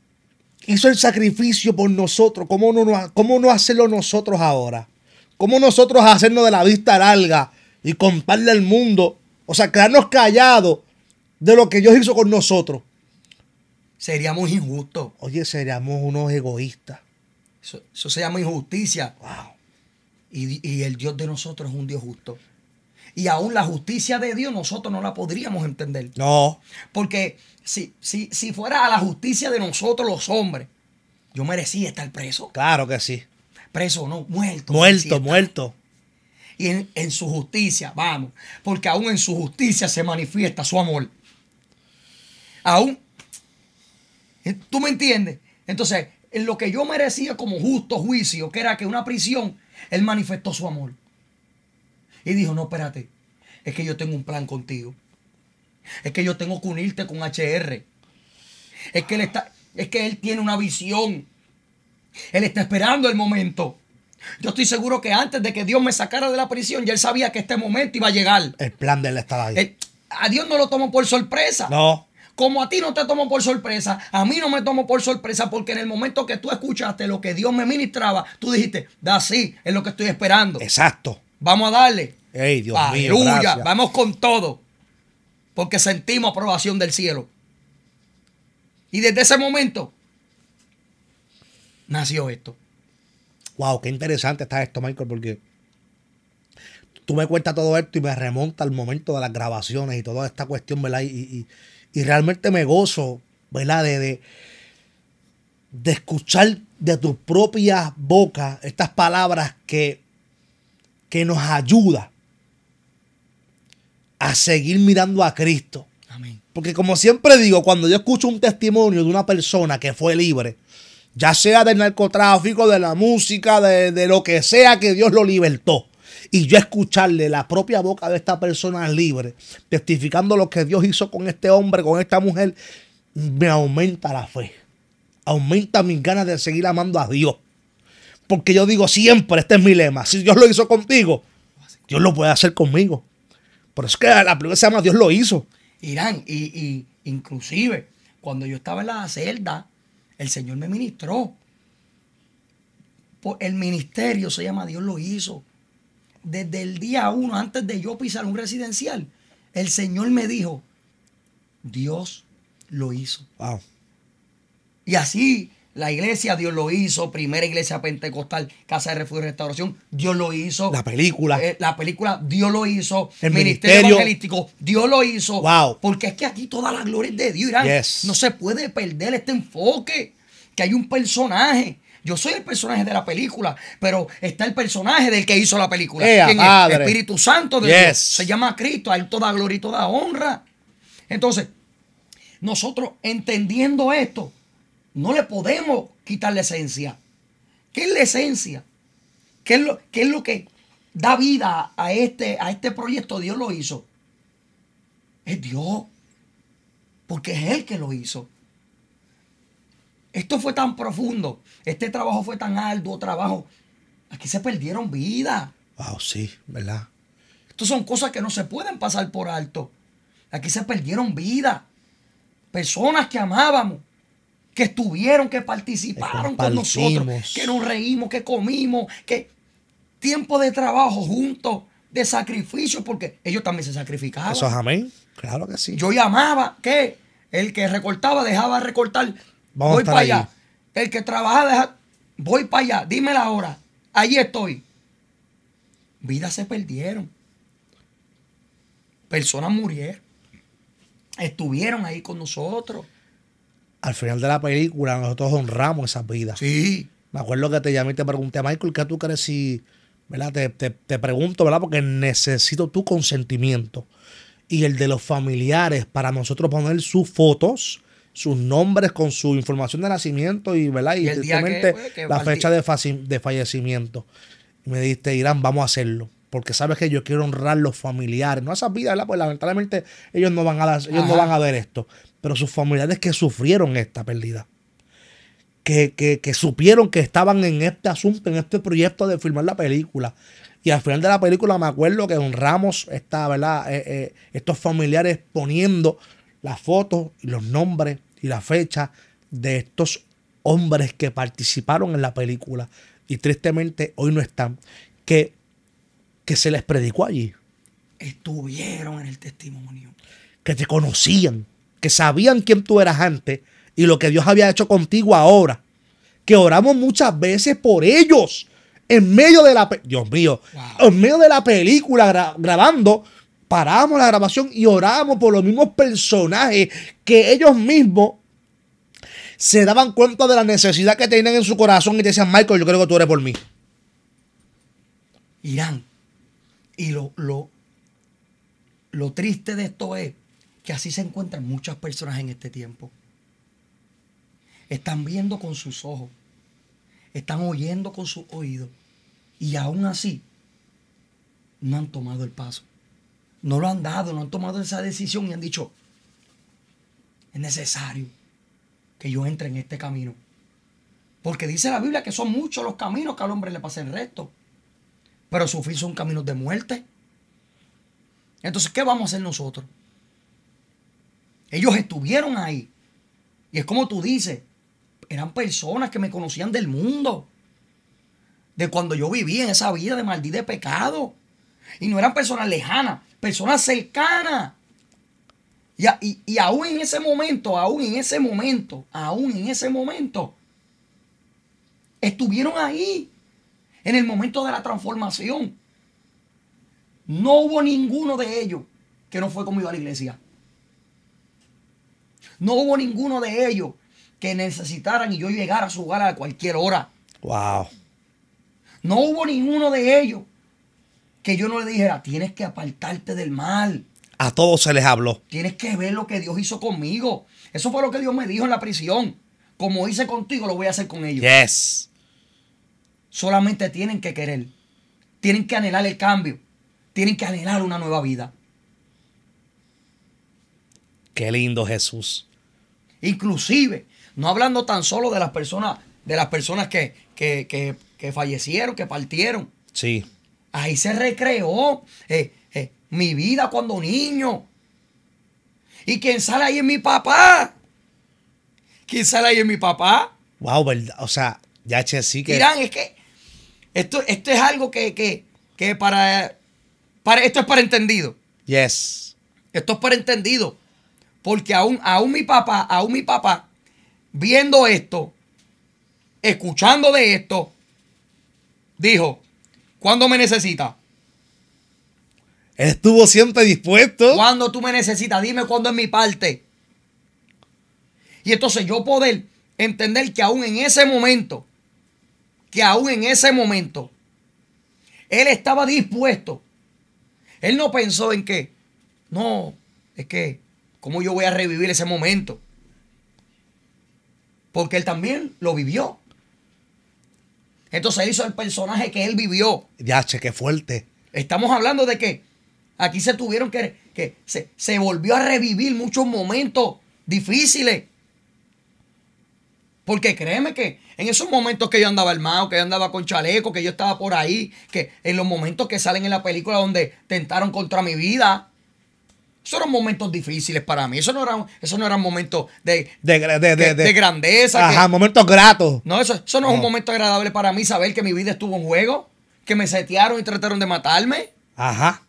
hizo el sacrificio por nosotros, ¿cómo no, ¿cómo no hacerlo nosotros ahora? ¿Cómo nosotros hacernos de la vista larga y contarle al mundo? O sea, quedarnos callados de lo que Dios hizo con nosotros. Seríamos injustos. Oye, seríamos unos egoístas. Eso, se llama injusticia. Wow. y el Dios de nosotros es un Dios justo. Y aún la justicia de Dios nosotros no la podríamos entender. No. Porque si, si, si fuera a la justicia de nosotros los hombres, yo merecía estar preso. Claro que sí. Preso, no, muerto. Muerto, muerto. Y en, en su justicia, vamos, porque aún en su justicia se manifiesta su amor. Aún, eh, ¿tú me entiendes? Entonces, en lo que yo merecía como justo juicio, que era que una prisión, él manifestó su amor. Y dijo, no, espérate, es que yo tengo un plan contigo. Es que yo tengo que unirte con HR. Es que él está, es que él tiene una visión. Él está esperando el momento. Yo estoy seguro que antes de que Dios me sacara de la prisión, ya él sabía que este momento iba a llegar. El plan de él estaba ahí. Eh, a Dios no lo tomo por sorpresa. No. Como a ti no te tomo por sorpresa, a mí no me tomo por sorpresa porque en el momento que tú escuchaste lo que Dios me ministraba, tú dijiste, da es lo que estoy esperando. Exacto. Vamos a darle. Ey, Dios Mío, ¡Aleluya! Vamos con todo. Porque sentimos aprobación del cielo. Y desde ese momento nació esto. Wow, qué interesante está esto, Michael, porque tú me cuentas todo esto y me remonta al momento de las grabaciones y toda esta cuestión, ¿verdad? Y, y realmente me gozo, ¿verdad? De, de, de escuchar de tu propia boca estas palabras que que nos ayuda a seguir mirando a Cristo. Porque como siempre digo, cuando yo escucho un testimonio de una persona que fue libre, ya sea del narcotráfico, de la música, de, de lo que sea que Dios lo libertó, y yo escucharle la propia boca de esta persona libre, testificando lo que Dios hizo con este hombre, con esta mujer, me aumenta la fe, aumenta mis ganas de seguir amando a Dios. Porque yo digo siempre, este es mi lema, si Dios lo hizo contigo, Dios lo puede hacer conmigo. Por eso es que la película se llama Dios lo hizo. Irán, y, inclusive cuando yo estaba en la celda, el Señor me ministró. El ministerio se llama Dios lo hizo. Desde el día uno, antes de yo pisar un residencial, el Señor me dijo, Dios lo hizo. Y así la iglesia, Dios lo hizo. Primera iglesia pentecostal, Casa de Refugio y Restauración, Dios lo hizo. La película. Eh, la película, Dios lo hizo. El ministerio, evangelístico, Dios lo hizo. Wow. Porque es que aquí toda la gloria es de Dios. No se puede perder este enfoque. Que hay un personaje. Yo soy el personaje de la película, pero está el personaje del que hizo la película. El Espíritu Santo de Dios. Se llama Cristo. Hay toda gloria y toda honra. Entonces, nosotros entendiendo esto, no le podemos quitar la esencia. ¿Qué es la esencia? ¿Qué es lo, qué lo que da vida a este, a este proyecto? Dios lo hizo. Es Dios. Porque es Él que lo hizo. Esto fue tan profundo. Este trabajo fue tan arduo, trabajo. Aquí se perdieron vidas. Wow, sí, ¿verdad? Estas son cosas que no se pueden pasar por alto. Aquí se perdieron vidas. Personas que amábamos que estuvieron, que participaron con nosotros, que nos reímos, que comimos, que tiempo de trabajo juntos, de sacrificio, porque ellos también se sacrificaban. Eso es amén, claro que sí. Yo llamaba, que el que recortaba dejaba recortar, voy para allá. El que trabaja voy para allá, dime la hora, estoy. Vidas se perdieron. Personas murieron. Estuvieron ahí con nosotros al final de la película nosotros honramos esas vidas. Sí. Me acuerdo que te llamé y te pregunté, Michael, ¿qué tú crees si, ¿verdad? Te, te, te, pregunto, ¿verdad? Porque necesito tu consentimiento y el de los familiares para nosotros poner sus fotos, sus nombres con su información de nacimiento y, ¿verdad? Y, directamente pues, la fecha de, de, fallecimiento. Y me dijiste, Irán, vamos a hacerlo porque sabes que yo quiero honrar los familiares, no esas vidas, ¿verdad? Pues lamentablemente ellos no van a, no van a ver esto, pero sus familiares que sufrieron esta pérdida. Que, supieron que estaban en este asunto, en este proyecto de filmar la película. Y al final de la película me acuerdo que honramos eh, eh, estos familiares poniendo las fotos, y los nombres y la fecha de estos hombres que participaron en la película y tristemente hoy no están. Que que se les predicó allí. Estuvieron en el testimonio. Que te conocían, que sabían quién tú eras antes y lo que Dios había hecho contigo ahora. Que oramos muchas veces por ellos. En medio de la... Dios mío. En medio de la película grabando, parábamos la grabación y oramos por los mismos personajes que ellos mismos se daban cuenta de la necesidad que tenían en su corazón y decían, Michael, yo creo que tú eres por mí. Irán, y lo, lo, triste de esto es que así se encuentran muchas personas en este tiempo. Están viendo con sus ojos, están oyendo con sus oídos y aún así no han tomado el paso. No lo han dado, no han tomado esa decisión y han dicho, es necesario que yo entre en este camino. Porque dice la Biblia que son muchos los caminos que al hombre le pasen resto pero sufrir son caminos de muerte. Entonces, ¿qué vamos a hacer nosotros? Ellos estuvieron ahí. Y es como tú dices, eran personas que me conocían del mundo, de cuando yo vivía en esa vida de maldita pecado. Y no eran personas lejanas, personas cercanas. Y, y, aún en ese momento, aún en ese momento, aún en ese momento, estuvieron ahí en el momento de la transformación. No hubo ninguno de ellos que no fue conmigo a la iglesia. No hubo ninguno de ellos que necesitaran y yo llegara a su hogar a cualquier hora. Wow. No hubo ninguno de ellos que yo no le dijera, tienes que apartarte del mal. A todos se les habló. Tienes que ver lo que Dios hizo conmigo. Eso fue lo que Dios me dijo en la prisión. Como hice contigo, lo voy a hacer con ellos. Yes. Solamente tienen que querer. Tienen que anhelar el cambio. Tienen que anhelar una nueva vida. Qué lindo Jesús. Inclusive, no hablando tan solo de las personas, de las personas que, fallecieron, que partieron. Sí. Ahí se recreó eh, eh, mi vida cuando niño. Y quien sale ahí es mi papá. ¿Quién sale ahí es mi papá? Wow, ¿verdad? O sea, ya che, sí que. Irán, es que esto, es algo que, para, para. Esto es para entendido. Yes. Esto es para entendido. Porque aún, aún mi papá, aún mi papá, viendo esto, escuchando de esto, dijo: ¿Cuándo me necesita? Estuvo siempre dispuesto. ¿Cuándo tú me necesitas, dime cuándo es mi parte. Y entonces yo poder entender que aún en ese momento, que aún en ese momento él estaba dispuesto. Él no pensó en que, no, es que, ¿cómo yo voy a revivir ese momento? Porque él también lo vivió. Entonces hizo el personaje que él vivió. Ya, che, qué fuerte. Estamos hablando de que aquí se tuvieron que, que se, se volvió a revivir muchos momentos difíciles. Porque créeme que en esos momentos que yo andaba armado, que yo andaba con chaleco, que yo estaba por ahí, que en los momentos que salen en la película donde tentaron contra mi vida, esos eran momentos difíciles para mí. Eso no eran, eso no momentos de, de, grandeza. Ajá, momentos gratos. No, eso, eso no, es un momento agradable para mí saber que mi vida estuvo en juego, que me setearon y trataron de matarme. Ajá.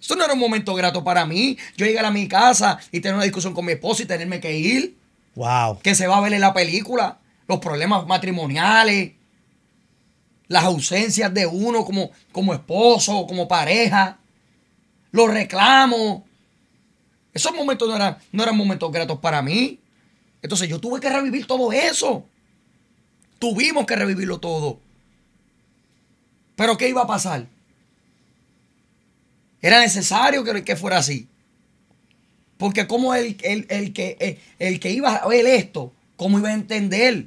Eso no era un momento grato para mí. Yo llegar a mi casa y tener una discusión con mi esposo y tenerme que ir. Que se va a ver en la película. Los problemas matrimoniales. Las ausencias de uno como, como esposo, como pareja. Los reclamos. Esos momentos no eran, no eran momentos gratos para mí. Entonces yo tuve que revivir todo eso. Tuvimos que revivirlo todo. Pero ¿qué iba a pasar? Era necesario que, que fuera así. Porque como el, el, que, eh, el, que iba a ver esto, ¿cómo iba a entender?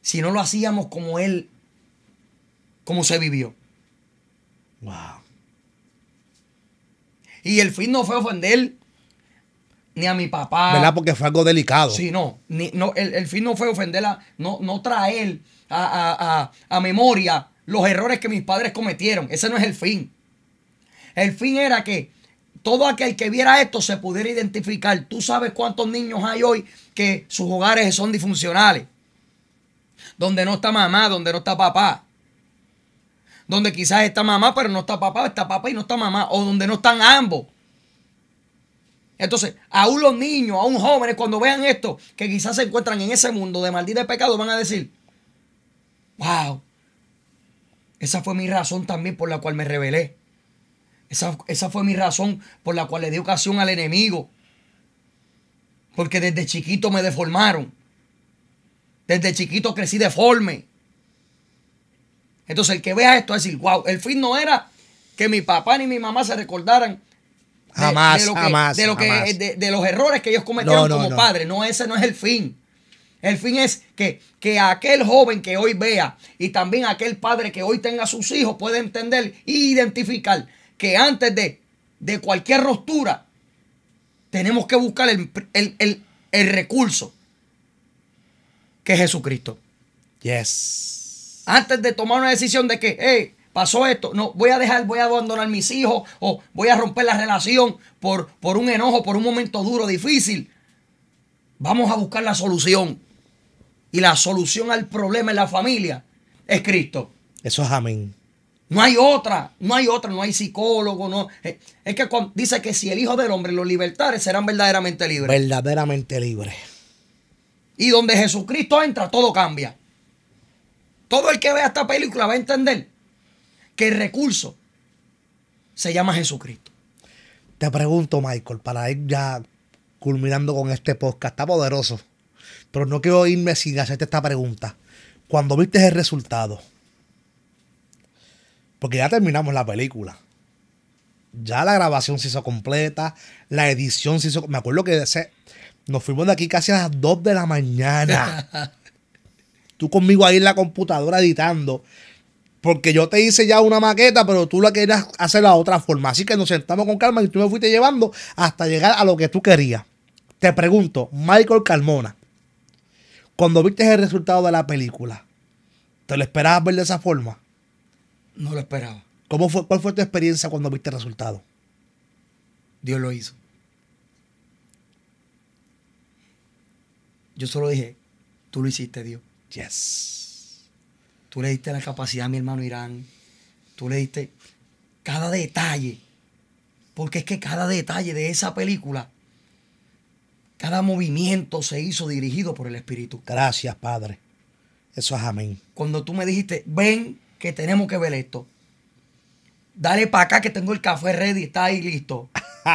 Si no lo hacíamos como él, como se vivió. Wow. Y el fin no fue ofender ni a mi papá. ¿Verdad? Porque fue algo delicado. Sí, no. no el, fin no fue ofender, no, no traer a, memoria los errores que mis padres cometieron. Ese no es el fin. El fin era que todo aquel que viera esto se pudiera identificar. Tú sabes cuántos niños hay hoy que sus hogares son disfuncionales. Donde no está mamá, donde no está papá. Donde quizás está mamá, pero no está papá, está papá y no está mamá. O donde no están ambos. Entonces, aún los niños, aún jóvenes, cuando vean esto, que quizás se encuentran en ese mundo de maldita pecado, van a decir, wow, esa fue mi razón también por la cual me rebelé. Esa, fue mi razón por la cual le di ocasión al enemigo. Porque desde chiquito me deformaron. Desde chiquito crecí deforme. Entonces el que vea esto es decir, wow, el fin no era que mi papá ni mi mamá se recordaran de, de, los errores que ellos cometieron como no. padres. No, ese no es el fin. El fin es que, aquel joven que hoy vea y también aquel padre que hoy tenga sus hijos puede entender e identificar que antes de, de cualquier rostura tenemos que buscar el, recurso que es Jesucristo. Yes. Antes de tomar una decisión de que, hey, pasó esto, no, voy a dejar, voy a abandonar mis hijos o voy a romper la relación por, por un enojo, por un momento duro, difícil. Vamos a buscar la solución. Y la solución al problema en la familia es Cristo. Eso es amén. No hay otra, no hay otra, no hay psicólogo, no. Eh, es que dice que si el Hijo del Hombre los libertare, serán verdaderamente libres. Verdaderamente libres. Y donde Jesucristo entra, todo cambia. Todo el que vea esta película va a entender que el recurso se llama Jesucristo. Te pregunto, Michael, para ir ya culminando con este podcast, está poderoso, pero no quiero irme sin hacerte esta pregunta. Cuando viste el resultado, porque ya terminamos la película. Ya la grabación se hizo completa, la edición se hizo. Me acuerdo que nos fuimos de aquí casi a las 2 de la mañana. tú conmigo ahí en la computadora editando. Porque yo te hice ya una maqueta, pero tú la querías hacer la otra forma. Así que nos sentamos con calma y tú me fuiste llevando hasta llegar a lo que tú querías. Te pregunto, Michael Carmona, cuando viste el resultado de la película, ¿te lo esperabas ver de esa forma? No lo esperaba. ¿Cómo fue, ¿Cuál fue tu experiencia cuando viste el resultado? Dios lo hizo. Yo solo dije, tú lo hiciste, Dios. Yes. Tú le diste la capacidad a mi hermano Irán. Tú le diste cada detalle. Porque es que cada detalle de esa película, cada movimiento se hizo dirigido por el Espíritu. Gracias, Padre. Eso es amén. Cuando tú me dijiste, ven, que tenemos que ver esto. Dale para acá que tengo el café ready, está ahí listo.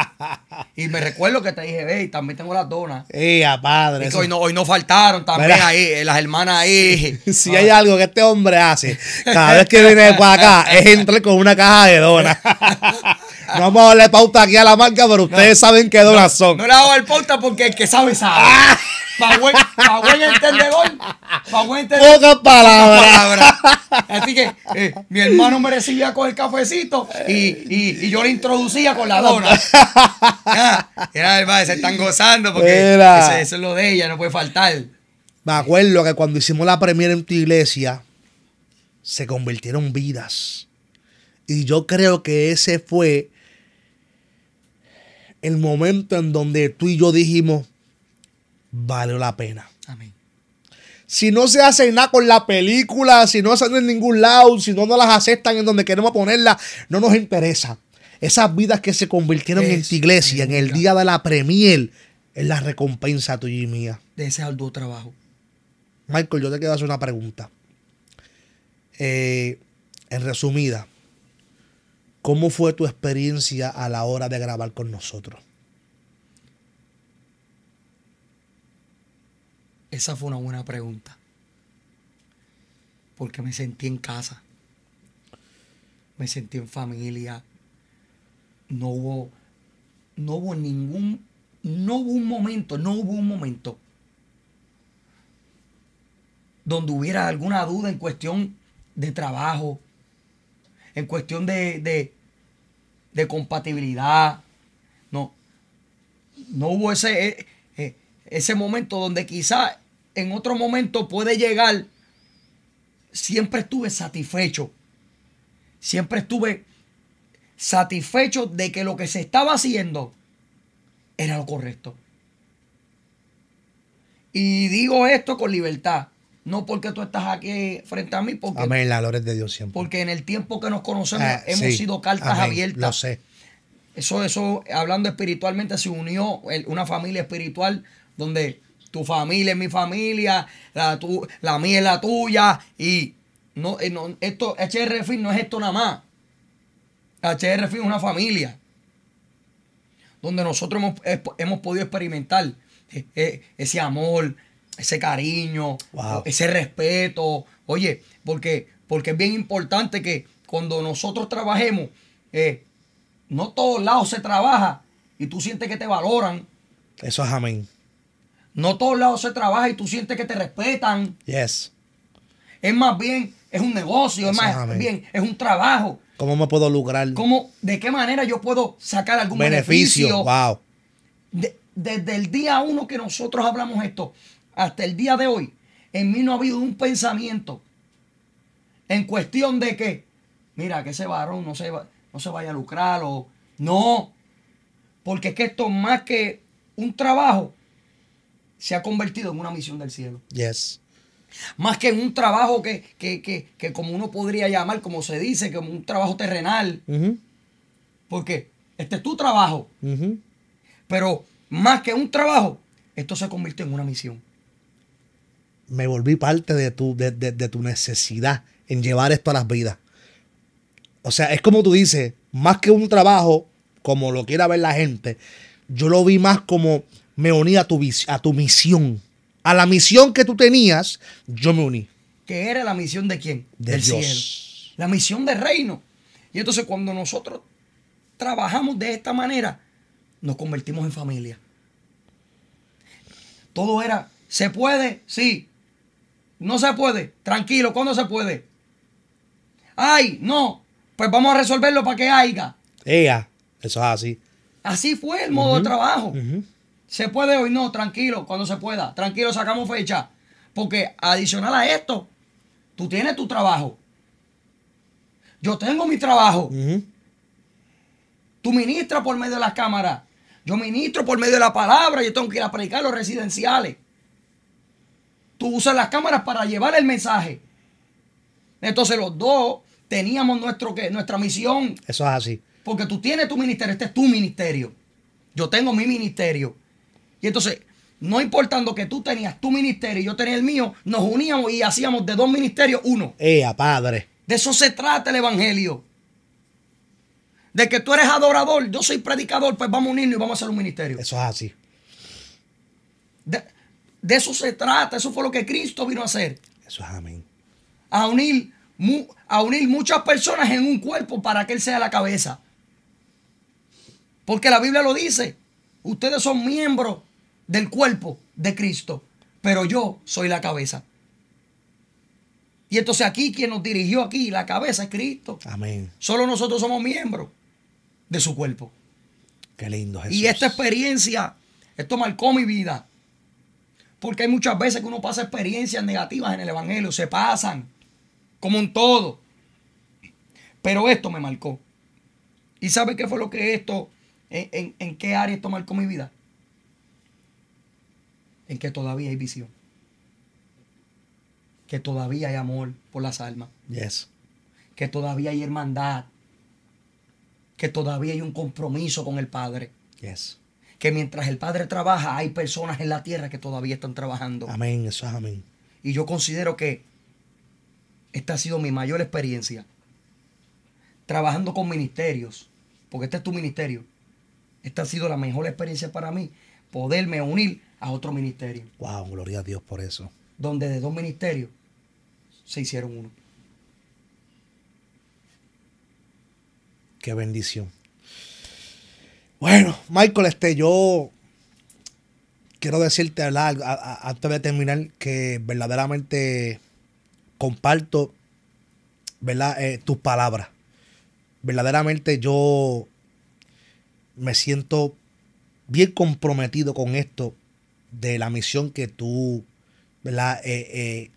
y me recuerdo que te dije, ve, también tengo las donas. Ella, padre. hoy, no, hoy no faltaron también ahí, eh, las hermanas ahí. Si, ah. hay algo que este hombre hace cada vez que viene para acá es entrar con una caja de donas. no vamos a darle pauta aquí a la marca, pero ustedes saben qué donas son. No le hago el pauta porque el que sabe, sabe. Para buen, entendedor. Para entendedor. Palabra. Así que eh, mi hermano merecía con el cafecito y, yo le introducía con la dona. Ah, se están gozando porque eso es lo de ella, no puede faltar. Me acuerdo que cuando hicimos la premiere en tu iglesia, se convirtieron vidas. Y yo creo que ese fue el momento en donde tú y yo dijimos, vale la pena. Amén. Si no se hace nada con la película, si no sale en ningún lado, si no nos las aceptan en donde queremos ponerla, no nos interesa. Esas vidas que se convirtieron en tu iglesia, en el día de la premier, es la recompensa tuya y mía. De ese arduo trabajo. Michael, yo te quiero hacer una pregunta. Eh, en resumida, ¿cómo fue tu experiencia a la hora de grabar con nosotros? Esa fue una buena pregunta. Porque me sentí en casa. Me sentí en familia. No hubo, no hubo ningún, no hubo un momento, no hubo un momento donde hubiera alguna duda en cuestión de trabajo, en cuestión de, de, compatibilidad. No, no hubo ese, eh, eh, ese momento donde quizás en otro momento puede llegar, siempre estuve satisfecho. Siempre estuve satisfecho de que lo que se estaba haciendo era lo correcto. Y digo esto con libertad. No porque tú estás aquí frente a mí, porque. Amén, la gloria de Dios siempre. Porque en el tiempo que nos conocemos ah, hemos sido cartas abiertas. Lo sé. Eso, eso, hablando espiritualmente, se unió una familia espiritual donde tu familia es mi familia, la, tu, mía es la tuya y no, eh, no esto, no es esto nada más. HRF es una familia donde nosotros hemos, podido experimentar eh, eh, ese amor, ese cariño, ese respeto. Oye, porque, porque es bien importante que cuando nosotros trabajemos, no todos lados se trabaja y tú sientes que te valoran. Eso es amén. No todos lados se trabaja y tú sientes que te respetan. Yes. Es más bien, es un negocio, es más bien, es un trabajo. ¿Cómo me puedo lucrar? ¿Cómo, ¿De qué manera yo puedo sacar algún beneficio? beneficio? Wow. desde el día uno que nosotros hablamos esto hasta el día de hoy, en mí no ha habido un pensamiento en cuestión de que, mira, que ese varón no se, no se vaya a lucrar o no. Porque es que esto más que un trabajo se ha convertido en una misión del cielo. Yes. Más que en un trabajo que, como uno podría llamar, como se dice, como un trabajo terrenal. Porque este es tu trabajo. Pero más que un trabajo, esto se convirtió en una misión. Me volví parte de tu, de tu necesidad en llevar esto a las vidas. O sea, es como tú dices, más que un trabajo, como lo quiera ver la gente, yo lo vi más como me uní a tu, misión. A la misión que tú tenías, yo me uní. ¿Qué era la misión de quién? Del cielo. La misión del reino. Y entonces cuando nosotros trabajamos de esta manera, nos convertimos en familia. Todo era, ¿se puede? Sí. No se puede. Tranquilo, ¿cuándo se puede? Ay, no. Pues vamos a resolverlo para que haya. Ella, eso es así. Así fue el modo de trabajo. Se puede hoy, no, tranquilo, cuando se pueda. Tranquilo, sacamos fecha. Porque adicional a esto, tú tienes tu trabajo. Yo tengo mi trabajo. Tú ministras por medio de las cámaras. Yo ministro por medio de la palabra. Yo tengo que ir a predicar los residenciales. Tú usas las cámaras para llevar el mensaje. Entonces los dos teníamos nuestro, nuestra misión. Eso es así. Porque tú tienes tu ministerio. Este es tu ministerio. Yo tengo mi ministerio entonces, no importando que tú tenías tu ministerio y yo tenía el mío, nos uníamos y hacíamos de dos ministerios uno. ¡Ea, padre! De eso se trata el evangelio. De que tú eres adorador, yo soy predicador, pues vamos a unirnos y vamos a hacer un ministerio. Eso es así. De, eso se trata, eso fue lo que Cristo vino a hacer. Eso es amén. A unir, a unir muchas personas en un cuerpo para que Él sea la cabeza. Porque la Biblia lo dice. Ustedes son miembros del cuerpo de Cristo, pero yo soy la cabeza. Y entonces aquí quien nos dirigió aquí, la cabeza es Cristo. Amén. Solo nosotros somos miembros de su cuerpo. Qué lindo Y esta experiencia, esto marcó mi vida. Porque hay muchas veces que uno pasa experiencias negativas en el Evangelio, se pasan, como en todo. Pero esto me marcó. ¿Y sabe qué fue lo que esto, en, en qué área esto marcó mi vida? en que todavía hay visión. Que todavía hay amor por las almas. Yes. Que todavía hay hermandad. Que todavía hay un compromiso con el Padre. Yes. Que mientras el Padre trabaja, hay personas en la tierra que todavía están trabajando. Amén, eso es amén. Y yo considero que esta ha sido mi mayor experiencia. Trabajando con ministerios, porque este es tu ministerio. Esta ha sido la mejor experiencia para mí. Poderme unir a otro ministerio. Wow, gloria a Dios por eso. Donde de dos ministerios se hicieron uno. Qué bendición. Bueno, Michael, este, yo quiero decirte, antes de terminar, que verdaderamente comparto, eh, tus palabras. Verdaderamente yo me siento bien comprometido con esto de la misión que tú eh, eh,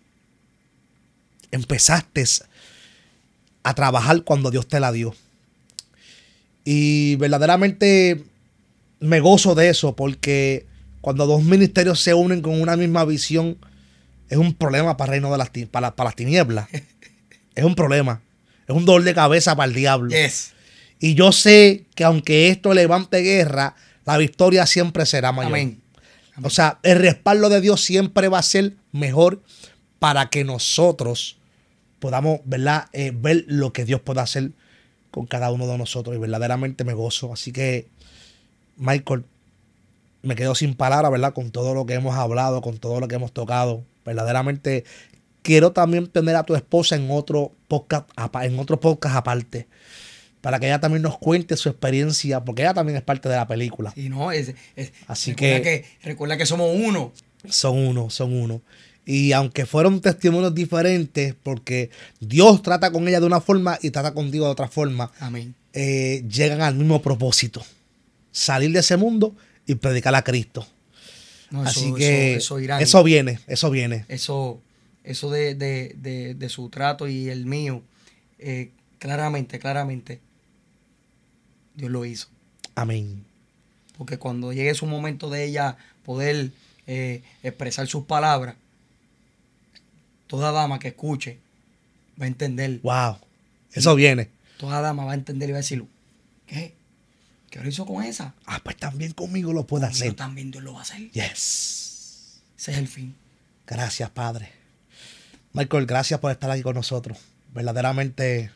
empezaste a trabajar cuando Dios te la dio. Y verdaderamente me gozo de eso porque cuando dos ministerios se unen con una misma visión, es un problema para reino de las, para, las tinieblas. es un problema. Es un dolor de cabeza para el diablo. Y yo sé que aunque esto levante guerra, la victoria siempre será mayor. O sea, el respaldo de Dios siempre va a ser mejor para que nosotros podamos ¿verdad? Eh, ver lo que Dios puede hacer con cada uno de nosotros. Y verdaderamente me gozo. Así que, Michael, me quedo sin palabras, ¿verdad? Con todo lo que hemos hablado, con todo lo que hemos tocado. Verdaderamente quiero también tener a tu esposa en otro podcast, en otro podcast aparte para que ella también nos cuente su experiencia, porque ella también es parte de la película. Y no, es, Así recuerda que, recuerda que somos uno. Son uno, son uno. Y aunque fueron testimonios diferentes, porque Dios trata con ella de una forma y trata contigo de otra forma, Amén. Eh, llegan al mismo propósito, salir de ese mundo y predicar a Cristo. Así que eso, viene, eso viene. Eso, eso de, su trato y el mío, eh, claramente, claramente Dios lo hizo. Amén. Porque cuando llegue su momento de ella poder eh, expresar sus palabras, toda dama que escuche va a entender. ¡Wow! Eso viene. Toda dama va a entender y va a decir, ¿qué? ¿Qué lo hizo con esa? Ah, pues también conmigo lo puede hacer. Yo también Dios lo va a hacer. Yes. Ese es el fin. Gracias, Padre. Michael, gracias por estar aquí con nosotros. Verdaderamente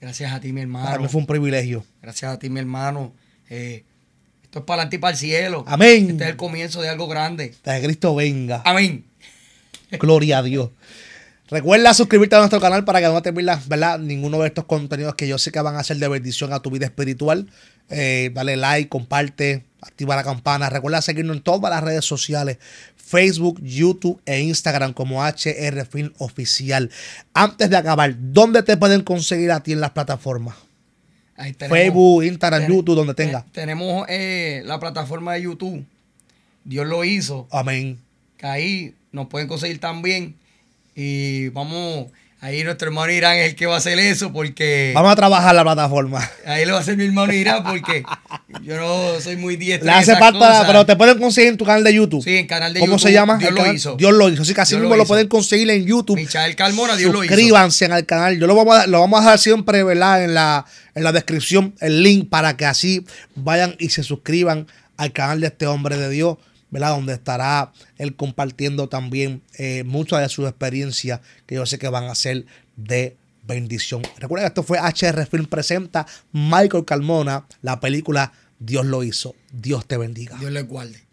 Gracias a ti, mi hermano. Para mí fue un privilegio. Gracias a ti, mi hermano. Eh, esto es para adelante y para el cielo. Amén. Este es el comienzo de algo grande. Hasta que Cristo venga. Amén. Gloria a Dios. Recuerda suscribirte a nuestro canal para que no te pierdas ¿verdad? ninguno de estos contenidos que yo sé que van a ser de bendición a tu vida espiritual. Eh, dale like, comparte, activa la campana. Recuerda seguirnos en todas las redes sociales. Facebook, YouTube e Instagram como HR Film Oficial. Antes de acabar, ¿dónde te pueden conseguir a ti en las plataformas? Facebook, Instagram, YouTube, donde tenga. tenemos eh, la plataforma de YouTube. Dios lo hizo. Amén. Que ahí nos pueden conseguir también. Y vamos, Ahí nuestro hermano Irán es el que va a hacer eso porque... Vamos a trabajar la plataforma. Ahí lo va a hacer mi hermano Irán porque yo no soy muy diestro. Le hace falta, pero te pueden conseguir en tu canal de YouTube. Sí, en canal de ¿Cómo YouTube. ¿Cómo se llama? Dios lo hizo. Dios lo hizo. Así que así mismo lo, pueden conseguir en YouTube. Michael Carmona, Dios lo hizo. Suscríbanse al canal. Yo lo vamos a, lo vamos a dejar siempre, ¿verdad? En la, en la descripción el link para que así vayan y se suscriban al canal de este hombre de Dios. ¿verdad? Donde estará él compartiendo también eh, muchas de sus experiencias que yo sé que van a ser de bendición. Recuerda que esto fue HR Film Presenta Michael Calmona, la película Dios lo hizo. Dios te bendiga. Dios le guarde.